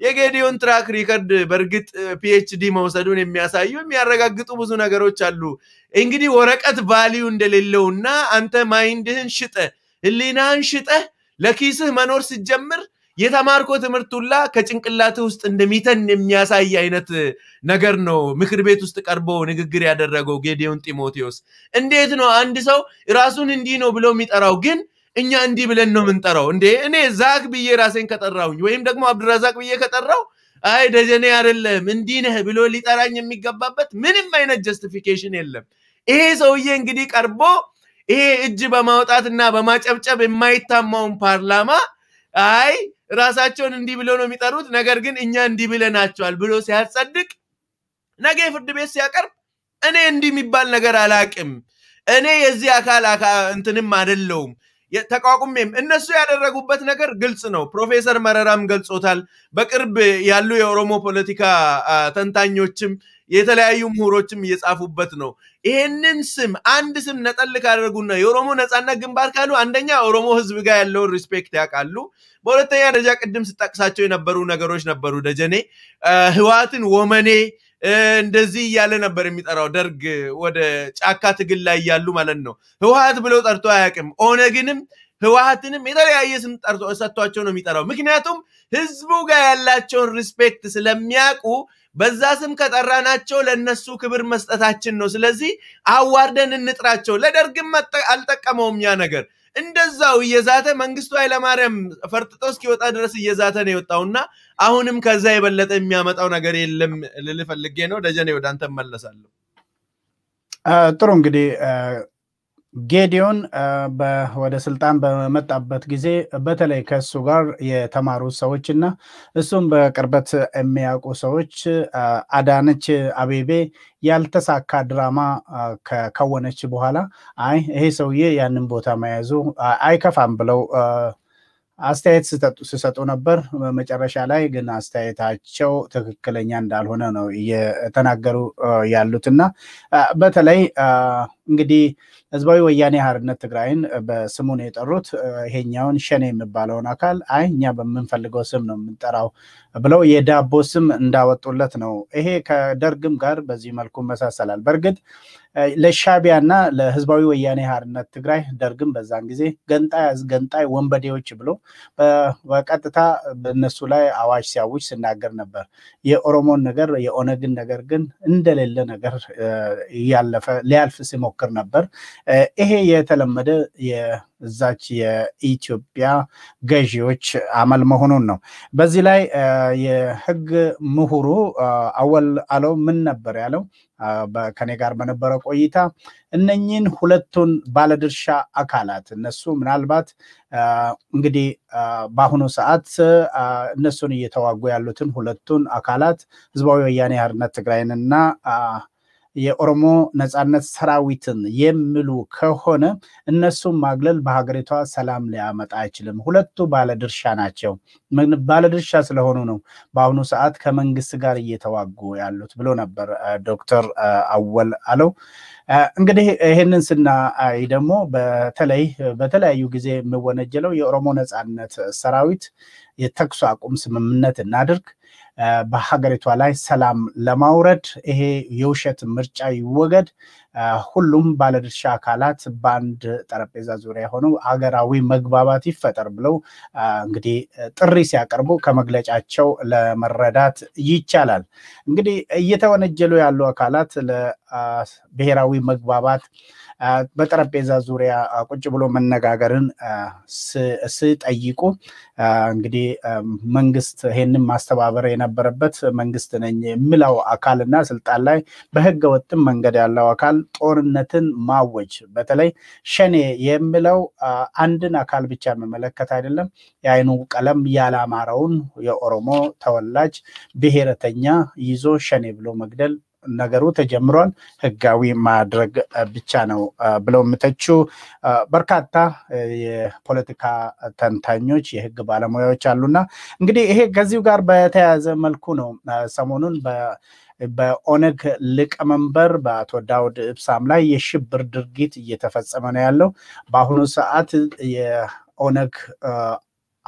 የጌዲዮን ትራክ ሪከርድ በእርግጥ ፒኤችዲ መውሰዱን የሚያሳዩ የሚያረጋግጡ ብዙ ነገሮች አሉ። እንግዲህ ወረቀት ቫሊዩ እንደሌለውና አንተ ማይንድህን ሽጠ ህሊናህን ሽጠህ ለኪስህ መኖር ሲጀምር የተማርኮ ትምህርት ሁላ ከጭንቅላት ውስጥ እንደሚተን የሚያሳይ አይነት ነገር ነው። ምክር ቤት ውስጥ ቀርቦ ንግግር ያደረገው ጌዲዮን ጢሞቴዎስ። እንዴት ነው አንድ ሰው ራሱን እንዲህ ነው ብሎ የሚጠራው? ግን እኛ እንዲህ ብለን ነው የምንጠራው እንዴ? እኔ ዛክ ብዬ ራሴን ከጠራውኝ ወይም ደግሞ አብዱራዛቅ ብዬ ከጠራው አይ ደጀኔ አይደለም እንዲህ ነህ ብሎ ሊጠራኝ የሚገባበት ምንም አይነት ጀስቲፊኬሽን የለም። ይሄ ሰውዬ እንግዲህ ቀርቦ ይሄ እጅ በማውጣትና በማጨብጨብ የማይታማውን ፓርላማ አይ ራሳቸውን እንዲህ ብሎ ነው የሚጠሩት፣ ነገር ግን እኛ እንዲህ ብለናቸዋል ብሎ ሲያጸድቅ ነገ የፍርድ ቤት ሲያቀርብ እኔ እንዲህ የሚባል ነገር አላቅም፣ እኔ የዚህ አካል እንትንም አደለውም ተቋቁሜም እነሱ ያደረጉበት ነገር ግልጽ ነው። ፕሮፌሰር መረራም ገልጾታል። በቅርብ ያሉ የኦሮሞ ፖለቲካ ተንታኞችም የተለያዩ ምሁሮችም እየጻፉበት ነው። ይህንን ስም አንድ ስም ነጠል ካደረጉና የኦሮሞ ነጻነት ግንባር ካሉ አንደኛ ኦሮሞ ህዝብ ጋር ያለውን ሪስፔክት ያውቃሉ። በሁለተኛ ደረጃ ቅድም ስጠቅሳቸው የነበሩ ነገሮች ነበሩ። ደጀኔ ህዋትን ወመኔ እንደዚህ እያለ ነበር የሚጠራው ደርግ ወደ ጫካ ትግል ላይ እያሉ ማለት ነው። ህወሀት ብለው ጠርቶ አያውቅም። ኦነግንም ህወሀትንም የተለያየ ስም ጠርቶ ሰጥቷቸው ነው የሚጠራው። ምክንያቱም ህዝቡ ጋር ያላቸውን ሪስፔክት ስለሚያውቁ በዛ ስም ከጠራናቸው ለእነሱ ክብር መስጠታችን ነው። ስለዚህ አዋርደን እንጥራቸው። ለደርግም አልጠቀመውም ያ ነገር። እንደዛው እየዛተ መንግስቱ ኃይለማርያም ፈርጥጦ እስኪወጣ ድረስ እየዛተ ነው የወጣውና አሁንም ከዛ የበለጠ የሚያመጣው ነገር የለም ልልፈልጌ ነው። ደጀኔ ወደ አንተ መለሳለሁ። ጥሩ እንግዲህ ጌዲዮን ወደ ስልጣን በመጣበት ጊዜ በተለይ ከእሱ ጋር የተማሩ ሰዎች እና እሱም በቅርበት የሚያውቁ ሰዎች አዳነች አቤቤ ያልተሳካ ድራማ ከከወነች በኋላ አይ ይሄ ሰውዬ ያንን ቦታ መያዙ አይከፋም ብለው አስተያየት ሲሰጡ ነበር። መጨረሻ ላይ ግን አስተያየታቸው ትክክለኛ እንዳልሆነ ነው እየተናገሩ ያሉት እና በተለይ እንግዲህ ህዝባዊ ወያኔ ሀርነት ትግራይን በስሙን የጠሩት ይሄኛውን ሸኔ የሚባለውን አካል አይ እኛ በምንፈልገው ስም ነው የምንጠራው ብለው የዳቦ ስም እንዳወጡለት ነው። ይሄ ከደርግም ጋር በዚህ መልኩ መሳሰላል። በእርግጥ ለሻቢያ ለህዝባዊ ወያኔ ሀርነት ትግራይ ደርግም በዛን ጊዜ ገንጣይ አዝገንጣይ ወንበዴዎች ብሎ በቀጥታ በነሱ ላይ አዋጅ ሲያውጅ ስናገር ነበር። የኦሮሞን ነገር የኦነግን ነገር ግን እንደሌለ ነገር እያለፈ ሊያልፍ ሲሞክር ነበር። ይሄ የተለመደ የዛች የኢትዮጵያ ገዢዎች አመል መሆኑን ነው። በዚህ ላይ የህግ ምሁሩ አወል አለው ምን ነበር ያለው? ከኔ ጋር በነበረ ቆይታ እነኚህን ሁለቱን ባለድርሻ አካላት እነሱ ምናልባት እንግዲህ በአሁኑ ሰዓት እነሱን እየተዋጉ ያሉትን ሁለቱን አካላት ህዝባዊ ወያኔ ሓርነት ትግራይንና የኦሮሞ ነፃነት ሰራዊትን የሚሉ ከሆነ እነሱን ማግለል በሀገሪቷ ሰላም ሊያመጣ አይችልም። ሁለቱ ባለድርሻ ናቸው። ባለድርሻ ስለሆኑ ነው በአሁኑ ሰዓት ከመንግስት ጋር እየተዋጉ ያሉት ብሎ ነበር ዶክተር አወል አለው። እንግዲህ ይህንን ስናይ ደግሞ በተለይ በተለያዩ ጊዜ የምወነጀለው የኦሮሞ ነፃነት ሰራዊት የተኩስ አቁም ስምምነት እናድርግ በሀገሪቷ ላይ ሰላም ለማውረድ ይሄ የውሸት ምርጫ ይወገድ፣ ሁሉም ባለድርሻ አካላት በአንድ ጠረጴዛ ዙሪያ ሆነው አገራዊ መግባባት ይፈጠር ብለው እንግዲህ ጥሪ ሲያቀርቡ ከመግለጫቸው ለመረዳት ይቻላል። እንግዲህ እየተወነጀሉ ያሉ አካላት ለብሔራዊ መግባባት በጠረጴዛ ዙሪያ ቁጭ ብሎ መነጋገርን ስጠይቁ እንግዲህ መንግስት ይሄንን ማስተባበር የነበረበት መንግስት ነኝ የምለው አካልና ስልጣን ላይ በህገ ወጥም መንገድ ያለው አካል ጦርነትን ማወጅ በተለይ ሸኔ የምለው አንድን አካል ብቻ የሚመለከት አይደለም። የአይኑ ቀለም ያላማረውን የኦሮሞ ተወላጅ ብሔረተኛ ይዞ ሸኔ ብሎ መግደል ነገሩ ተጀምሯል፣ ህጋዊ ማድረግ ብቻ ነው ብለው የምተቹ በርካታ የፖለቲካ ተንታኞች፣ የህግ ባለሙያዎች አሉና እንግዲህ ይሄ ከዚሁ ጋር በተያያዘ መልኩ ነው ሰሞኑን በኦነግ ሊቀመንበር በአቶ ዳውድ እብሳም ላይ የሽብር ድርጊት እየተፈጸመ ነው ያለው። በአሁኑ ሰዓት የኦነግ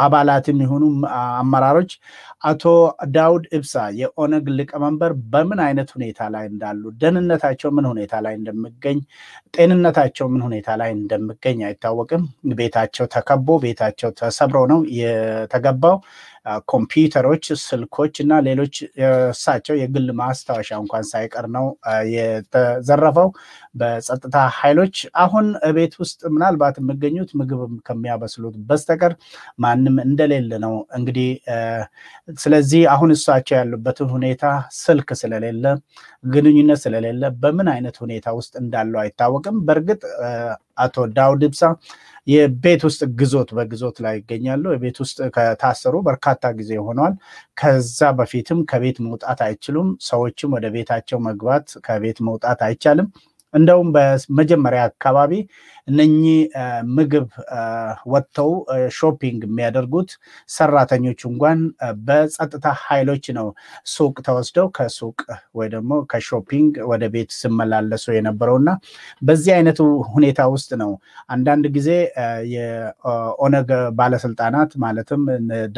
አባላትም የሆኑ አመራሮች አቶ ዳውድ እብሳ የኦነግ ሊቀመንበር በምን አይነት ሁኔታ ላይ እንዳሉ፣ ደህንነታቸው ምን ሁኔታ ላይ እንደሚገኝ፣ ጤንነታቸው ምን ሁኔታ ላይ እንደሚገኝ አይታወቅም። ቤታቸው ተከቦ ቤታቸው ተሰብሮ ነው የተገባው። ኮምፒውተሮች፣ ስልኮች እና ሌሎች እሳቸው የግል ማስታወሻ እንኳን ሳይቀር ነው የተዘረፈው በጸጥታ ኃይሎች። አሁን ቤት ውስጥ ምናልባት የሚገኙት ምግብ ከሚያበስሉት በስተቀር ማንም እንደሌለ ነው እንግዲህ። ስለዚህ አሁን እሳቸው ያሉበትን ሁኔታ ስልክ ስለሌለ፣ ግንኙነት ስለሌለ በምን አይነት ሁኔታ ውስጥ እንዳለው አይታወቅም። በእርግጥ አቶ ዳውድ ኢብሳ የቤት ውስጥ ግዞት በግዞት ላይ ይገኛሉ። የቤት ውስጥ ከታሰሩ በርካታ ጊዜ ሆኗል። ከዛ በፊትም ከቤት መውጣት አይችሉም። ሰዎችም ወደ ቤታቸው መግባት ከቤት መውጣት አይቻልም። እንደውም በመጀመሪያ አካባቢ እነኚህ ምግብ ወጥተው ሾፒንግ የሚያደርጉት ሰራተኞች እንኳን በጸጥታ ኃይሎች ነው ሱቅ ተወስደው ከሱቅ ወይ ደግሞ ከሾፒንግ ወደ ቤት ሲመላለሱ የነበረው እና በዚህ አይነቱ ሁኔታ ውስጥ ነው አንዳንድ ጊዜ የኦነግ ባለስልጣናት ማለትም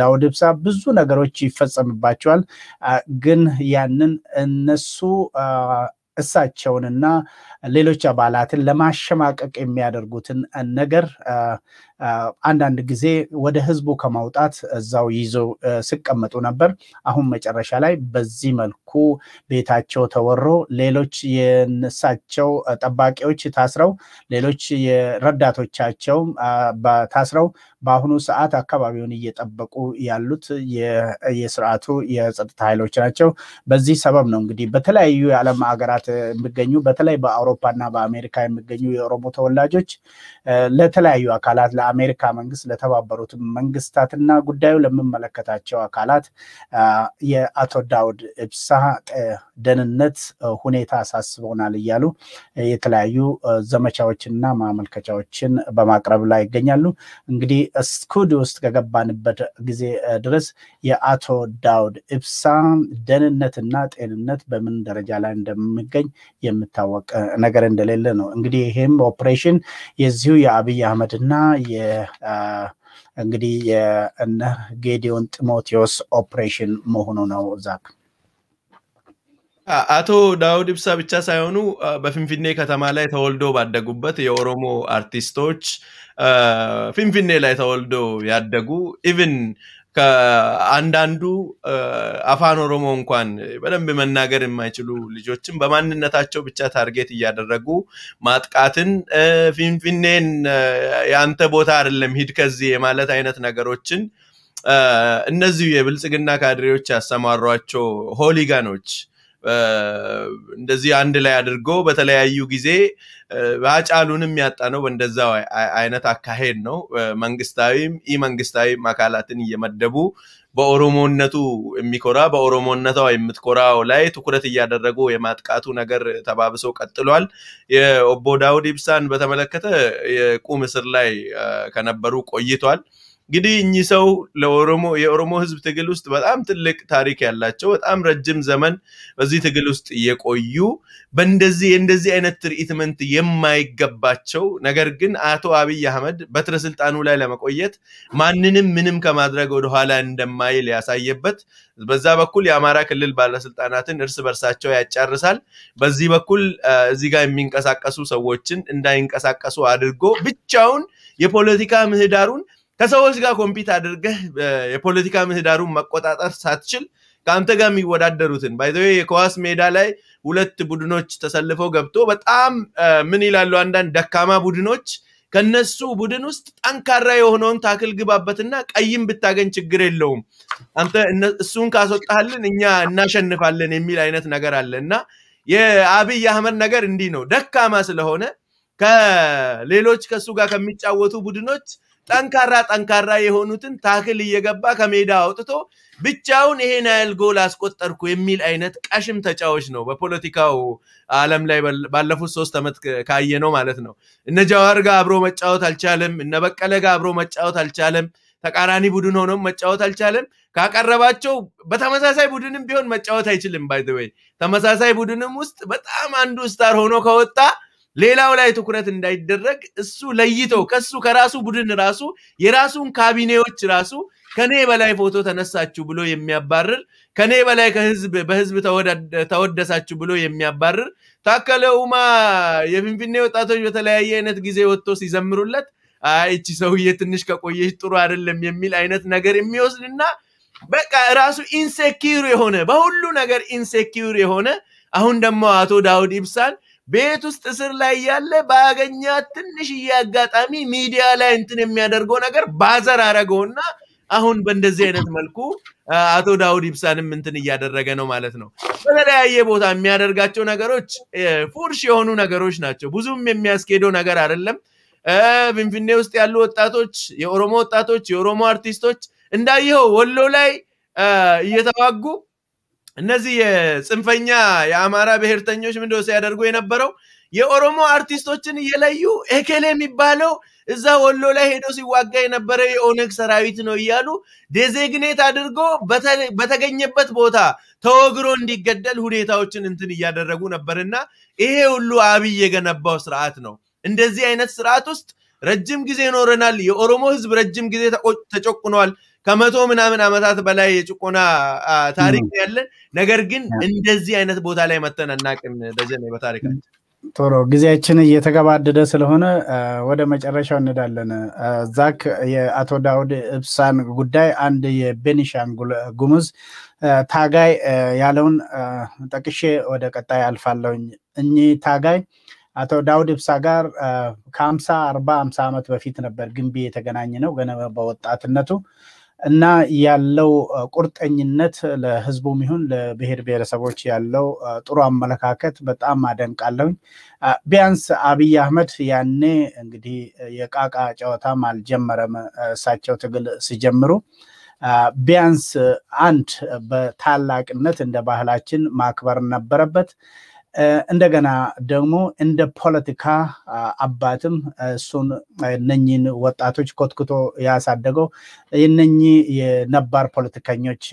ዳውድ ብሳ ብዙ ነገሮች ይፈጸምባቸዋል። ግን ያንን እነሱ እሳቸውንና ሌሎች አባላትን ለማሸማቀቅ የሚያደርጉትን ነገር አንዳንድ ጊዜ ወደ ህዝቡ ከማውጣት እዛው ይዘው ሲቀመጡ ነበር። አሁን መጨረሻ ላይ በዚህ መልኩ ቤታቸው ተወሮ ሌሎች የእሳቸው ጠባቂዎች ታስረው ሌሎች የረዳቶቻቸው ታስረው በአሁኑ ሰዓት አካባቢውን እየጠበቁ ያሉት የስርዓቱ የጸጥታ ኃይሎች ናቸው። በዚህ ሰበብ ነው እንግዲህ በተለያዩ የዓለም ሀገራት የሚገኙ በተለይ በአውሮፓ እና በአሜሪካ የሚገኙ የኦሮሞ ተወላጆች ለተለያዩ አካላት የአሜሪካ መንግስት ለተባበሩት መንግስታትና ጉዳዩ ለሚመለከታቸው አካላት የአቶ ዳውድ ኢብሳ ደህንነት ሁኔታ አሳስበውናል እያሉ የተለያዩ ዘመቻዎችንና ማመልከቻዎችን በማቅረብ ላይ ይገኛሉ። እንግዲህ ስኩድ ውስጥ ከገባንበት ጊዜ ድረስ የአቶ ዳውድ ኢብሳ ደህንነትና ጤንነት በምን ደረጃ ላይ እንደሚገኝ የምታወቅ ነገር እንደሌለ ነው። እንግዲህ ይህም ኦፕሬሽን የዚሁ የአብይ አህመድና የ እንግዲህ የእነ ጌዲዮን ጢሞቴዎስ ኦፕሬሽን መሆኑ ነው ዛክ። አቶ ዳውድ ኢብሳ ብቻ ሳይሆኑ በፊንፊኔ ከተማ ላይ ተወልዶ ባደጉበት የኦሮሞ አርቲስቶች ፊንፊኔ ላይ ተወልዶ ያደጉ ኢቭን ከአንዳንዱ አፋን ኦሮሞ እንኳን በደንብ መናገር የማይችሉ ልጆችን በማንነታቸው ብቻ ታርጌት እያደረጉ ማጥቃትን ፊንፊኔን የአንተ ቦታ አይደለም ሂድ ከዚህ የማለት አይነት ነገሮችን እነዚሁ የብልጽግና ካድሬዎች ያሰማሯቸው ሆሊጋኖች እንደዚህ አንድ ላይ አድርጎ በተለያዩ ጊዜ በአጫሉንም ነው እንደዛው አይነት አካሄድ ነው። መንግስታዊም ኢ አካላትን እየመደቡ በኦሮሞነቱ የሚኮራ በኦሮሞነቷ የምትኮራው ላይ ትኩረት እያደረጉ የማጥቃቱ ነገር ተባብሶ ቀጥሏል። የኦቦ ዳውድ ኢብሳን በተመለከተ የቁም እስር ላይ ከነበሩ ቆይቷል። እንግዲህ እኚህ ሰው ለኦሮሞ የኦሮሞ ህዝብ ትግል ውስጥ በጣም ትልቅ ታሪክ ያላቸው በጣም ረጅም ዘመን በዚህ ትግል ውስጥ የቆዩ በእንደዚህ የእንደዚህ አይነት ትርኢትመንት የማይገባቸው ነገር ግን አቶ አብይ አህመድ በትረ ስልጣኑ ላይ ለመቆየት ማንንም ምንም ከማድረግ ወደኋላ እንደማይል ያሳየበት በዛ በኩል የአማራ ክልል ባለስልጣናትን እርስ በርሳቸው ያጫርሳል። በዚህ በኩል እዚህ ጋር የሚንቀሳቀሱ ሰዎችን እንዳይንቀሳቀሱ አድርጎ ብቻውን የፖለቲካ ምህዳሩን ከሰዎች ጋር ኮምፒት አድርገህ የፖለቲካ ምህዳሩን መቆጣጠር ሳትችል ከአንተ ጋር የሚወዳደሩትን ባይዘ የከዋስ ሜዳ ላይ ሁለት ቡድኖች ተሰልፈው ገብቶ በጣም ምን ይላሉ አንዳንድ ደካማ ቡድኖች ከነሱ ቡድን ውስጥ ጠንካራ የሆነውን ታክል ግባበትና ቀይም ብታገኝ ችግር የለውም አንተ እሱን ካስወጣልን እኛ እናሸንፋለን የሚል አይነት ነገር አለ እና የአብይ አህመድ ነገር እንዲህ ነው ደካማ ስለሆነ ከሌሎች ከእሱ ጋር ከሚጫወቱ ቡድኖች ጠንካራ ጠንካራ የሆኑትን ታክል እየገባ ከሜዳ አውጥቶ ብቻውን ይሄን ናይል ጎል አስቆጠርኩ የሚል አይነት ቀሽም ተጫዋች ነው በፖለቲካው አለም ላይ ባለፉት ሶስት ዓመት ካየ ነው ማለት ነው። እነ ጃዋር ጋር አብሮ መጫወት አልቻለም። እነ በቀለ ጋር አብሮ መጫወት አልቻለም። ተቃራኒ ቡድን ሆኖም መጫወት አልቻለም። ካቀረባቸው በተመሳሳይ ቡድንም ቢሆን መጫወት አይችልም። ባይዘወይ ተመሳሳይ ቡድንም ውስጥ በጣም አንዱ ስታር ሆኖ ከወጣ ሌላው ላይ ትኩረት እንዳይደረግ እሱ ለይተው ከሱ ከራሱ ቡድን ራሱ የራሱን ካቢኔዎች ራሱ ከኔ በላይ ፎቶ ተነሳችሁ ብሎ የሚያባርር ከኔ በላይ ከህዝብ በህዝብ ተወደሳችሁ ብሎ የሚያባርር ታከለ ኡማ የፊንፊኔ ወጣቶች በተለያየ አይነት ጊዜ ወጥቶ ሲዘምሩለት አይቺ ሰውዬ ትንሽ ከቆየች ጥሩ አይደለም የሚል አይነት ነገር የሚወስድና በቃ ራሱ ኢንሴኪር የሆነ በሁሉ ነገር ኢንሴኪር የሆነ አሁን ደግሞ አቶ ዳውድ ኢብሳን ቤት ውስጥ እስር ላይ ያለ በአገኛት ትንሽዬ አጋጣሚ ሚዲያ ላይ እንትን የሚያደርገው ነገር ባዘር አረገውና አሁን በእንደዚህ አይነት መልኩ አቶ ዳውድ ኢብሳንም እንትን እያደረገ ነው ማለት ነው። በተለያየ ቦታ የሚያደርጋቸው ነገሮች ፉርሽ የሆኑ ነገሮች ናቸው። ብዙም የሚያስኬደው ነገር አይደለም። ፊንፊኔ ውስጥ ያሉ ወጣቶች፣ የኦሮሞ ወጣቶች፣ የኦሮሞ አርቲስቶች እንዳየኸው ወሎ ላይ እየተዋጉ እነዚህ የጽንፈኛ የአማራ ብሔርተኞች ምንድነው ሲያደርጉ የነበረው የኦሮሞ አርቲስቶችን እየለዩ ኤኬሌ የሚባለው እዛ ወሎ ላይ ሄዶ ሲዋጋ የነበረ የኦነግ ሰራዊት ነው እያሉ ዴዜግኔት አድርጎ በተገኘበት ቦታ ተወግሮ እንዲገደል ሁኔታዎችን እንትን እያደረጉ ነበርና ይሄ ሁሉ አብይ የገነባው ስርዓት ነው። እንደዚህ አይነት ስርዓት ውስጥ ረጅም ጊዜ ኖረናል። የኦሮሞ ህዝብ ረጅም ጊዜ ተጨቁኗል። ከመቶ ምናምን ዓመታት በላይ የጭቆና ታሪክ ያለን፣ ነገር ግን እንደዚህ አይነት ቦታ ላይ መተን አናቅን። ደጀን በታሪካችን ጥሩ ጊዜያችን እየተገባደደ ስለሆነ ወደ መጨረሻው እንዳለን። ዛክ የአቶ ዳውድ እብሳን ጉዳይ አንድ የቤኒሻን ጉሙዝ ታጋይ ያለውን ጠቅሼ ወደ ቀጣይ አልፋለውኝ እኚ ታጋይ አቶ ዳውድ እብሳ ጋር ከሀምሳ አርባ ሀምሳ ዓመት በፊት ነበር ግንቢ የተገናኝ ነው ገነ በወጣትነቱ እና ያለው ቁርጠኝነት ለህዝቡም ይሁን ለብሔር ብሔረሰቦች ያለው ጥሩ አመለካከት በጣም አደንቃለሁኝ። ቢያንስ አብይ አህመድ ያኔ እንግዲህ የቃቃ ጨዋታም አልጀመረም። እሳቸው ትግል ሲጀምሩ ቢያንስ አንድ በታላቅነት እንደ ባህላችን ማክበር ነበረበት። እንደገና ደግሞ እንደ ፖለቲካ አባትም እሱን እነኚህን ወጣቶች ኮትኩቶ ያሳደገው የነኚ የነባር ፖለቲከኞች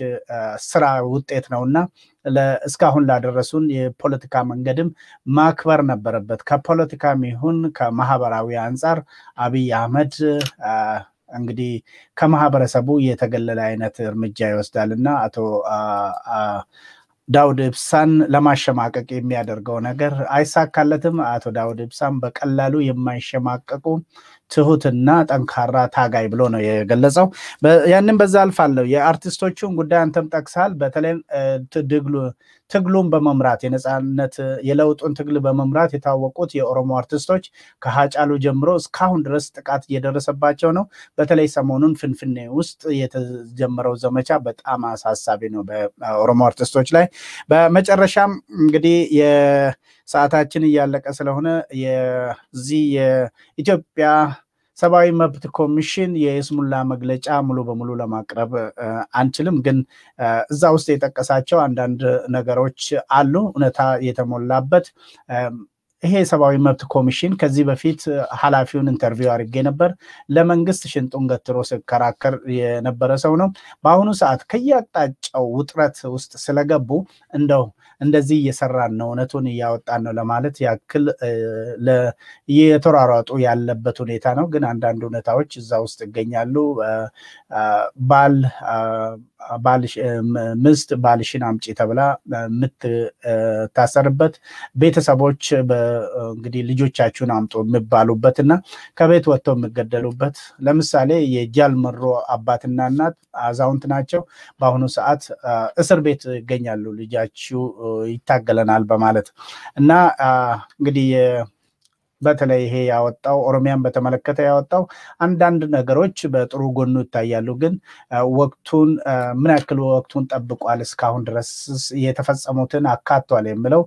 ስራ ውጤት ነውና እስካሁን ላደረሱን የፖለቲካ መንገድም ማክበር ነበረበት። ከፖለቲካም ይሁን ከማህበራዊ አንጻር አብይ አህመድ እንግዲህ ከማህበረሰቡ የተገለለ አይነት እርምጃ ይወስዳል እና አቶ ዳውድ ኢብሳን ለማሸማቀቅ የሚያደርገው ነገር አይሳካለትም። አቶ ዳውድ ኢብሳን በቀላሉ የማይሸማቀቁ ትሁትና ጠንካራ ታጋይ ብሎ ነው የገለጸው። ያንን በዛ አልፋለሁ። የአርቲስቶቹን ጉዳይ አንተም ጠቅሳል። በተለይም ትግሉን በመምራት የነፃነት የለውጡን ትግል በመምራት የታወቁት የኦሮሞ አርቲስቶች ከሀጫሉ ጀምሮ እስካሁን ድረስ ጥቃት እየደረሰባቸው ነው። በተለይ ሰሞኑን ፍንፍኔ ውስጥ የተጀመረው ዘመቻ በጣም አሳሳቢ ነው በኦሮሞ አርቲስቶች ላይ። በመጨረሻም እንግዲህ ሰዓታችን እያለቀ ስለሆነ የዚህ የኢትዮጵያ ሰብአዊ መብት ኮሚሽን የይስሙላ መግለጫ ሙሉ በሙሉ ለማቅረብ አንችልም። ግን እዛ ውስጥ የጠቀሳቸው አንዳንድ ነገሮች አሉ እውነታ የተሞላበት ይሄ የሰብአዊ መብት ኮሚሽን ከዚህ በፊት ኃላፊውን ኢንተርቪው አድርጌ ነበር። ለመንግስት ሽንጡን ገትሮ ሲከራከር የነበረ ሰው ነው። በአሁኑ ሰዓት ከየአቅጣጫው ውጥረት ውስጥ ስለገቡ እንደው እንደዚህ እየሰራን ነው፣ እውነቱን እያወጣን ነው ለማለት ያክል እየተሯሯጡ ያለበት ሁኔታ ነው። ግን አንዳንድ እውነታዎች እዛ ውስጥ ይገኛሉ ባል ምስት ባልሽን አምጪ ተብላ የምትታሰርበት ቤተሰቦች እንግዲህ ልጆቻችሁን አምጦ የሚባሉበት እና ከቤት ወጥተው የሚገደሉበት ለምሳሌ የጃል መሮ አባትና እናት አዛውንት ናቸው። በአሁኑ ሰዓት እስር ቤት ይገኛሉ። ልጃችሁ ይታገለናል በማለት እና እንግዲህ በተለይ ይሄ ያወጣው ኦሮሚያን በተመለከተ ያወጣው አንዳንድ ነገሮች በጥሩ ጎኑ ይታያሉ። ግን ወቅቱን ምን ያክል ወቅቱን ጠብቋል እስካሁን ድረስ የተፈጸሙትን አካቷል የሚለው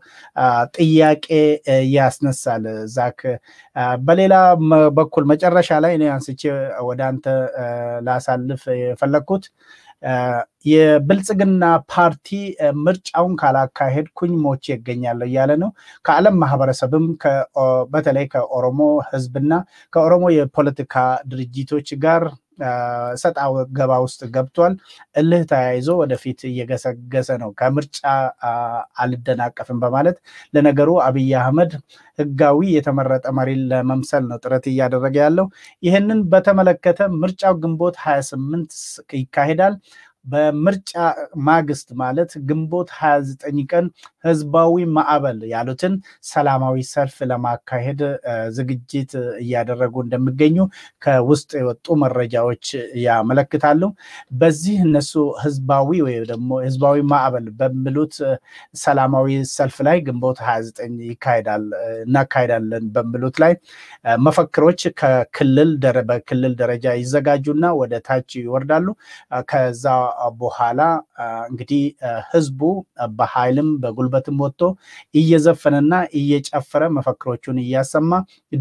ጥያቄ ያስነሳል። ዛክ፣ በሌላ በኩል መጨረሻ ላይ እኔ አንስቼ ወደ አንተ ላሳልፍ የፈለግኩት የብልጽግና ፓርቲ ምርጫውን ካላካሄድኩኝ ሞቼ ይገኛለሁ እያለ ነው። ከዓለም ማህበረሰብም በተለይ ከኦሮሞ ህዝብና ከኦሮሞ የፖለቲካ ድርጅቶች ጋር ሰጣ ገባ ውስጥ ገብቷል። እልህ ተያይዞ ወደፊት እየገሰገሰ ነው። ከምርጫ አልደናቀፍም በማለት ለነገሩ አብይ አህመድ ህጋዊ የተመረጠ መሪ ለመምሰል ነው ጥረት እያደረገ ያለው። ይህንን በተመለከተ ምርጫው ግንቦት 28 ይካሄዳል። በምርጫ ማግስት ማለት ግንቦት 29 ቀን ህዝባዊ ማዕበል ያሉትን ሰላማዊ ሰልፍ ለማካሄድ ዝግጅት እያደረጉ እንደሚገኙ ከውስጥ የወጡ መረጃዎች ያመለክታሉ። በዚህ እነሱ ህዝባዊ ወይ ደግሞ ህዝባዊ ማዕበል በሚሉት ሰላማዊ ሰልፍ ላይ ግንቦት 29 ይካሄዳል እናካሄዳለን በሚሉት ላይ መፈክሮች ከክልል በክልል ደረጃ ይዘጋጁና ወደ ታች ይወርዳሉ ከዛ በኋላ እንግዲህ ህዝቡ በኃይልም በጉልበትም ወጥቶ እየዘፈነና እየጨፈረ መፈክሮቹን እያሰማ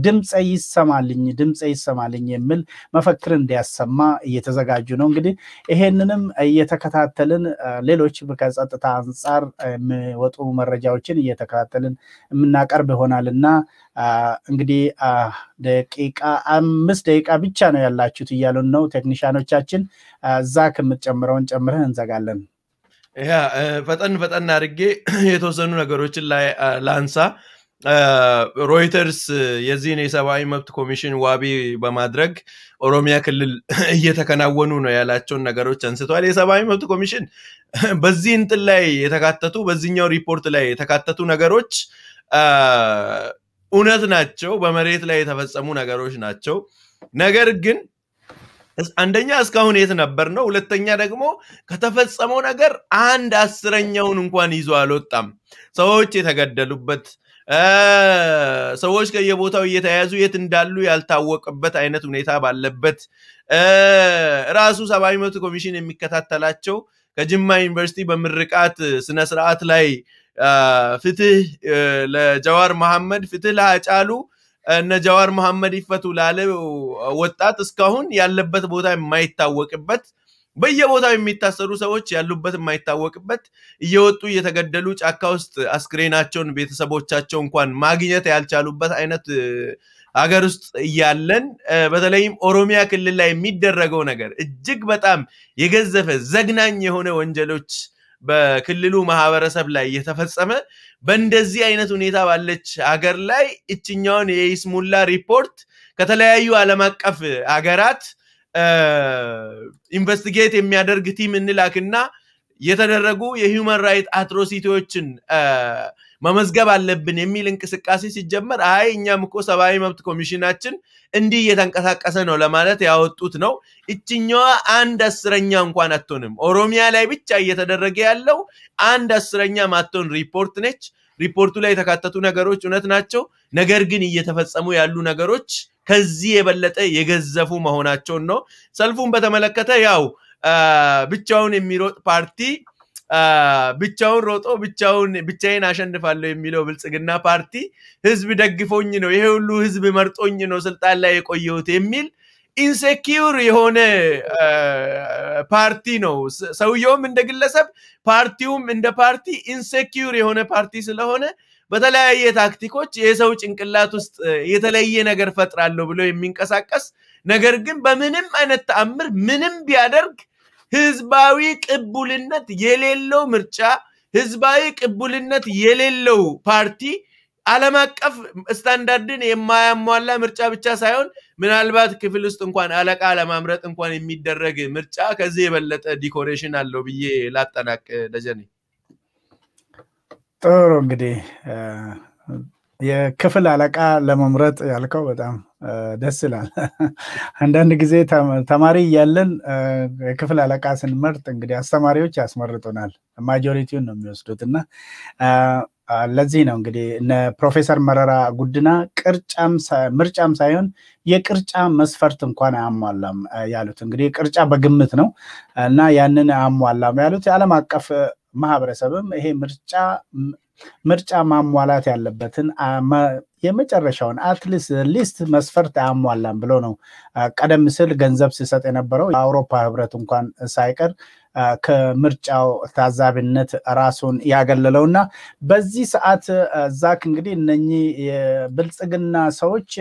ድምፀ ይሰማልኝ ድምፀ ይሰማልኝ የሚል መፈክር እንዲያሰማ እየተዘጋጁ ነው። እንግዲህ ይሄንንም እየተከታተልን ሌሎች ከጸጥታ አንጻር የሚወጡ መረጃዎችን እየተከታተልን የምናቀርብ ይሆናል እና እንግዲህ ደቂቃ አምስት ደቂቃ ብቻ ነው ያላችሁት እያሉን ነው ቴክኒሻኖቻችን እዛ ከምትጨምረው ሌላውን ጨምረን እንዘጋለን። ያ ፈጠን ፈጠን አድርጌ የተወሰኑ ነገሮችን ላይ ላንሳ። ሮይተርስ የዚህን የሰብአዊ መብት ኮሚሽን ዋቢ በማድረግ ኦሮሚያ ክልል እየተከናወኑ ነው ያላቸውን ነገሮች አንስተዋል። የሰብአዊ መብት ኮሚሽን በዚህ እንትን ላይ የተካተቱ በዚህኛው ሪፖርት ላይ የተካተቱ ነገሮች እውነት ናቸው፣ በመሬት ላይ የተፈጸሙ ነገሮች ናቸው። ነገር ግን አንደኛ እስካሁን የት ነበር ነው፣ ሁለተኛ ደግሞ ከተፈጸመው ነገር አንድ አስረኛውን እንኳን ይዞ አልወጣም። ሰዎች የተገደሉበት ሰዎች ከየቦታው እየተያዙ የት እንዳሉ ያልታወቀበት አይነት ሁኔታ ባለበት ራሱ ሰብአዊ መብት ኮሚሽን የሚከታተላቸው ከጅማ ዩኒቨርሲቲ በምርቃት ስነስርዓት ላይ ፍትህ ለጀዋር መሐመድ፣ ፍትህ ለሀጫሉ እነ ጀዋር መሐመድ ይፈቱ ላለ ወጣት እስካሁን ያለበት ቦታ የማይታወቅበት በየቦታው የሚታሰሩ ሰዎች ያሉበት የማይታወቅበት እየወጡ እየተገደሉ ጫካ ውስጥ አስክሬናቸውን ቤተሰቦቻቸው እንኳን ማግኘት ያልቻሉበት አይነት አገር ውስጥ እያለን በተለይም ኦሮሚያ ክልል ላይ የሚደረገው ነገር እጅግ በጣም የገዘፈ ዘግናኝ የሆነ ወንጀሎች በክልሉ ማህበረሰብ ላይ እየተፈጸመ በእንደዚህ አይነት ሁኔታ ባለች ሀገር ላይ እችኛውን የኢስሙላ ሪፖርት ከተለያዩ ዓለም አቀፍ ሀገራት ኢንቨስቲጌት የሚያደርግ ቲም እንላክና የተደረጉ የሂውማን ራይት አትሮሲቲዎችን መመዝገብ አለብን የሚል እንቅስቃሴ ሲጀመር አይ እኛም እኮ ሰብአዊ መብት ኮሚሽናችን እንዲህ እየተንቀሳቀሰ ነው ለማለት ያወጡት ነው። እችኛዋ አንድ አስረኛ እንኳን አትሆንም። ኦሮሚያ ላይ ብቻ እየተደረገ ያለው አንድ አስረኛ ማቶን ሪፖርት ነች። ሪፖርቱ ላይ የተካተቱ ነገሮች እውነት ናቸው። ነገር ግን እየተፈጸሙ ያሉ ነገሮች ከዚህ የበለጠ የገዘፉ መሆናቸውን ነው። ሰልፉን በተመለከተ ያው ብቻውን የሚሮጥ ፓርቲ ብቻውን ሮጦ ብቻውን ብቻዬን አሸንፋለሁ የሚለው ብልጽግና ፓርቲ ህዝብ ደግፎኝ ነው፣ ይሄ ሁሉ ህዝብ መርጦኝ ነው ስልጣን ላይ የቆየሁት የሚል ኢንሴኪር የሆነ ፓርቲ ነው። ሰውየውም እንደ ግለሰብ ፓርቲውም እንደ ፓርቲ ኢንሴኪር የሆነ ፓርቲ ስለሆነ በተለያየ ታክቲኮች የሰው ጭንቅላት ውስጥ የተለየ ነገር ፈጥራለሁ ብሎ የሚንቀሳቀስ ነገር ግን በምንም አይነት ተአምር ምንም ቢያደርግ ህዝባዊ ቅቡልነት የሌለው ምርጫ፣ ህዝባዊ ቅቡልነት የሌለው ፓርቲ ዓለም አቀፍ ስታንዳርድን የማያሟላ ምርጫ ብቻ ሳይሆን ምናልባት ክፍል ውስጥ እንኳን አለቃ ለማምረጥ እንኳን የሚደረግ ምርጫ ከዚህ የበለጠ ዲኮሬሽን አለው ብዬ ላጠናቅ ደጀኔ። ጥሩ እንግዲህ የክፍል አለቃ ለመምረጥ ያልከው በጣም ደስ ይላል። አንዳንድ ጊዜ ተማሪ እያለን የክፍል አለቃ ስንመርጥ እንግዲህ አስተማሪዎች ያስመርጡናል፣ ማጆሪቲውን ነው የሚወስዱት እና ለዚህ ነው እንግዲህ እነ ፕሮፌሰር መረራ ጉድና ምርጫም ሳይሆን የቅርጫ መስፈርት እንኳን አያሟላም ያሉት። እንግዲህ ቅርጫ በግምት ነው እና ያንን አያሟላም ያሉት የዓለም አቀፍ ማህበረሰብም ይሄ ምርጫ ምርጫ ማሟላት ያለበትን የመጨረሻውን አትሊስት መስፈርት አያሟላም ብሎ ነው። ቀደም ሲል ገንዘብ ሲሰጥ የነበረው የአውሮፓ ህብረት እንኳን ሳይቀር ከምርጫው ታዛቢነት ራሱን ያገለለው እና በዚህ ሰዓት ዛክ እንግዲህ እነኚህ የብልጽግና ሰዎች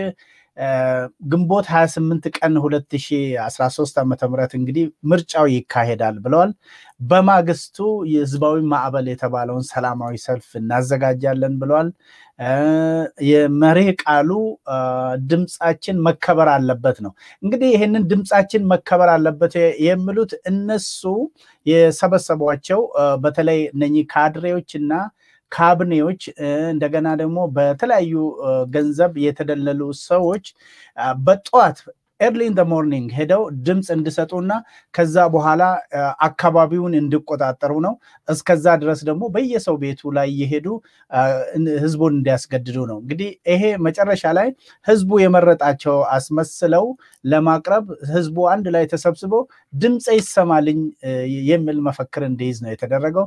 ግንቦት 28 ቀን 2013 ዓ ም እንግዲህ ምርጫው ይካሄዳል ብለዋል። በማግስቱ የህዝባዊ ማዕበል የተባለውን ሰላማዊ ሰልፍ እናዘጋጃለን ብለዋል። የመሪ ቃሉ ድምፃችን መከበር አለበት ነው። እንግዲህ ይህንን ድምፃችን መከበር አለበት የሚሉት እነሱ የሰበሰቧቸው በተለይ እነኚህ ካድሬዎች እና ካቢኔዎች እንደገና ደግሞ በተለያዩ ገንዘብ የተደለሉ ሰዎች በጠዋት ኤርሊ ኢን ሞርኒንግ ሄደው ድምፅ እንዲሰጡና ከዛ በኋላ አካባቢውን እንዲቆጣጠሩ ነው። እስከዛ ድረስ ደግሞ በየሰው ቤቱ ላይ እየሄዱ ህዝቡን እንዲያስገድዱ ነው። እንግዲህ ይሄ መጨረሻ ላይ ህዝቡ የመረጣቸው አስመስለው ለማቅረብ ህዝቡ አንድ ላይ ተሰብስቦ ድምፀ ይሰማልኝ የሚል መፈክር እንዲይዝ ነው የተደረገው።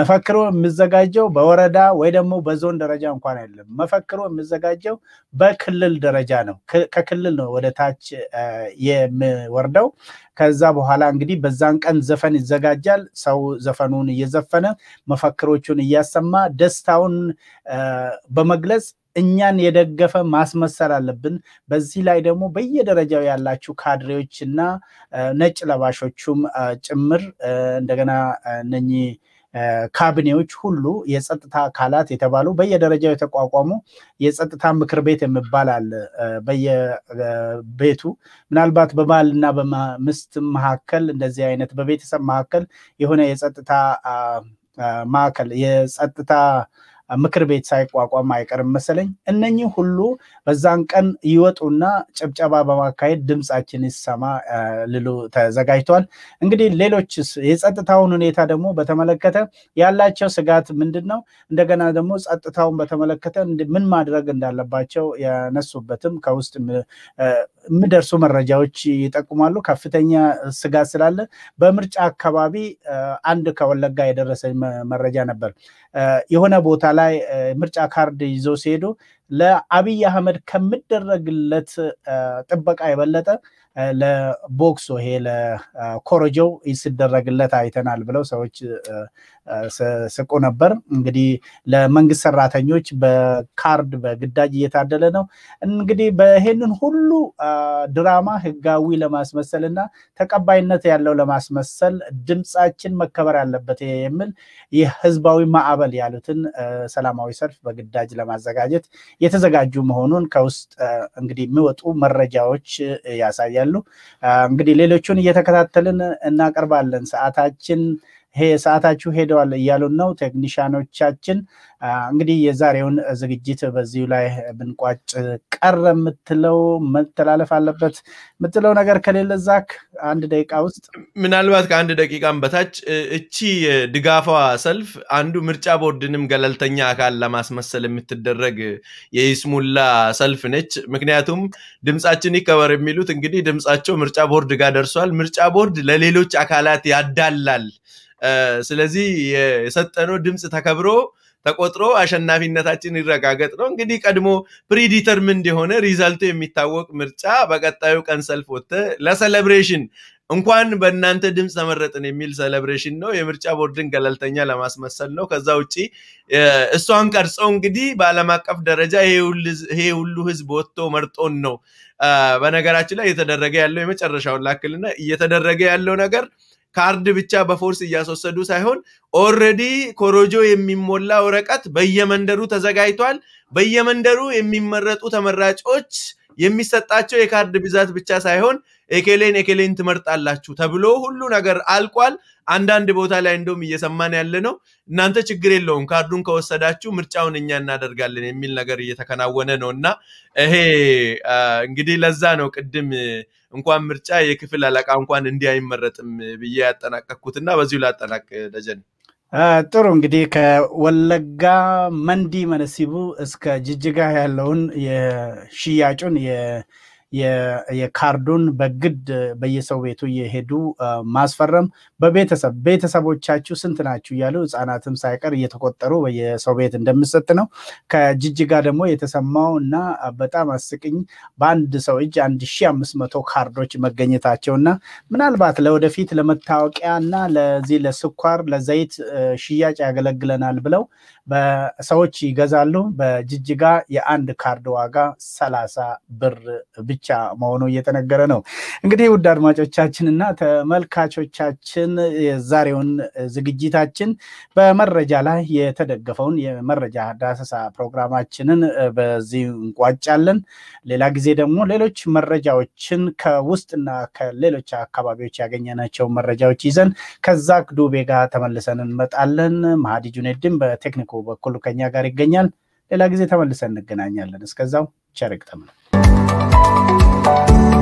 መፈክሩ የሚዘጋጀው በወረዳ ወይ ደግሞ በዞን ደረጃ እንኳን አይደለም። መፈክሩ የሚዘጋጀው በክልል ደረጃ ነው። ከክልል ነው ወደ ታች የምወርደው። ከዛ በኋላ እንግዲህ በዛን ቀን ዘፈን ይዘጋጃል። ሰው ዘፈኑን እየዘፈነ መፈክሮቹን እያሰማ ደስታውን በመግለጽ እኛን የደገፈ ማስመሰል አለብን። በዚህ ላይ ደግሞ በየደረጃው ያላችሁ ካድሬዎች እና ነጭ ለባሾቹም ጭምር እንደገና እነኚህ ካቢኔዎች ሁሉ የጸጥታ አካላት የተባሉ በየደረጃው የተቋቋሙ የጸጥታ ምክር ቤት የሚባል አለ። በየቤቱ ምናልባት በባልና በምስት መካከል እንደዚህ አይነት በቤተሰብ መካከል የሆነ የጸጥታ ማዕከል የጸጥታ ምክር ቤት ሳይቋቋም አይቀርም መሰለኝ። እነኚህ ሁሉ በዛን ቀን ይወጡና ጭብጨባ በማካሄድ ድምፃችን ይሰማ ልሉ ተዘጋጅቷል። እንግዲህ ሌሎች የጸጥታውን ሁኔታ ደግሞ በተመለከተ ያላቸው ስጋት ምንድን ነው? እንደገና ደግሞ ጸጥታውን በተመለከተ ምን ማድረግ እንዳለባቸው ያነሱበትም ከውስጥ የሚደርሱ መረጃዎች ይጠቁማሉ። ከፍተኛ ስጋት ስላለ በምርጫ አካባቢ አንድ ከወለጋ የደረሰ መረጃ ነበር። የሆነ ቦታ ላይ ምርጫ ካርድ ይዘው ሲሄዱ ለአብይ አህመድ ከሚደረግለት ጥበቃ የበለጠ ለቦክሶ ይሄ ለኮረጆው ሲደረግለት አይተናል ብለው ሰዎች ስቆ ነበር። እንግዲህ ለመንግስት ሰራተኞች በካርድ በግዳጅ እየታደለ ነው። እንግዲህ በይሄንን ሁሉ ድራማ ህጋዊ ለማስመሰል እና ተቀባይነት ያለው ለማስመሰል ድምፃችን መከበር አለበት የሚል የህዝባዊ ማዕበል ያሉትን ሰላማዊ ሰልፍ በግዳጅ ለማዘጋጀት የተዘጋጁ መሆኑን ከውስጥ እንግዲህ የሚወጡ መረጃዎች ያሳያሉ። እንግዲህ ሌሎቹን እየተከታተልን እናቀርባለን። ሰዓታችን ሰዓታችሁ ሄደዋል እያሉን ነው ቴክኒሽኖቻችን እንግዲህ የዛሬውን ዝግጅት በዚሁ ላይ ብንቋጭ ቀረ የምትለው መተላለፍ አለበት የምትለው ነገር ከሌለ ዛክ አንድ ደቂቃ ውስጥ ምናልባት ከአንድ ደቂቃም በታች እቺ ድጋፏ ሰልፍ አንዱ ምርጫ ቦርድንም ገለልተኛ አካል ለማስመሰል የምትደረግ የይስሙላ ሰልፍ ነች። ምክንያቱም ድምፃችን ይከበር የሚሉት እንግዲህ ድምፃቸው ምርጫ ቦርድ ጋር ደርሷል። ምርጫ ቦርድ ለሌሎች አካላት ያዳላል ስለዚህ የሰጠነው ድምፅ ተከብሮ ተቆጥሮ አሸናፊነታችን ይረጋገጥ ነው። እንግዲህ ቀድሞ ፕሪዲተርምንድ የሆነ ሪዛልቱ የሚታወቅ ምርጫ በቀጣዩ ቀን ሰልፍ ወጥተ ለሴሌብሬሽን እንኳን በእናንተ ድምፅ ተመረጥን የሚል ሴሌብሬሽን ነው። የምርጫ ቦርድን ገለልተኛ ለማስመሰል ነው። ከዛ ውጭ እሷን ቀርጸው እንግዲህ በዓለም አቀፍ ደረጃ ይሄ ሁሉ ህዝብ ወጥቶ መርጦን ነው። በነገራችን ላይ እየተደረገ ያለው የመጨረሻውን ላክልና እየተደረገ ያለው ነገር ካርድ ብቻ በፎርስ እያስወሰዱ ሳይሆን ኦረዲ ኮሮጆ የሚሞላ ወረቀት በየመንደሩ ተዘጋጅቷል። በየመንደሩ የሚመረጡ ተመራጮች የሚሰጣቸው የካርድ ብዛት ብቻ ሳይሆን ኤኬሌን ኤኬሌን ትመርጣላችሁ ተብሎ ሁሉ ነገር አልቋል። አንዳንድ ቦታ ላይ እንደውም እየሰማን ያለ ነው እናንተ ችግር የለውም ካርዱን ከወሰዳችሁ ምርጫውን እኛ እናደርጋለን የሚል ነገር እየተከናወነ ነው እና ይሄ እንግዲህ ለዛ ነው ቅድም እንኳን ምርጫ የክፍል አለቃ እንኳን እንዲህ አይመረጥም ብዬ ያጠናቀቅኩት እና በዚሁ ላጠናቅ ደጀን። ጥሩ እንግዲህ ከወለጋ መንዲ መነሲቡ እስከ ጅጅጋ ያለውን የሽያጩን የካርዱን በግድ በየሰው ቤቱ እየሄዱ ማስፈረም በቤተሰብ ቤተሰቦቻችሁ ስንት ናችሁ እያሉ ህጻናትም ሳይቀር እየተቆጠሩ በየሰው ቤት እንደምሰጥ ነው። ከጅጅጋ ደግሞ የተሰማው እና በጣም አስቅኝ በአንድ ሰው እጅ አንድ ሺ አምስት መቶ ካርዶች መገኘታቸው እና ምናልባት ለወደፊት ለመታወቂያ እና ለዚህ ለስኳር ለዘይት ሽያጭ ያገለግለናል ብለው ሰዎች ይገዛሉ። በጅጅጋ የአንድ ካርድ ዋጋ ሰላሳ ብር ብቻ ብቻ መሆኑ እየተነገረ ነው። እንግዲህ ውድ አድማጮቻችንና ተመልካቾቻችን የዛሬውን ዝግጅታችን በመረጃ ላይ የተደገፈውን የመረጃ ዳሰሳ ፕሮግራማችንን በዚህ እንቋጫለን። ሌላ ጊዜ ደግሞ ሌሎች መረጃዎችን ከውስጥና ከሌሎች አካባቢዎች ያገኘናቸው መረጃዎች ይዘን ከዛ ዱቤ ጋር ተመልሰን እንመጣለን። ማሀዲ ጁኔድን በቴክኒኩ በኩል ከኛ ጋር ይገኛል። ሌላ ጊዜ ተመልሰን እንገናኛለን። እስከዛው ቸር ይግጠመን። Música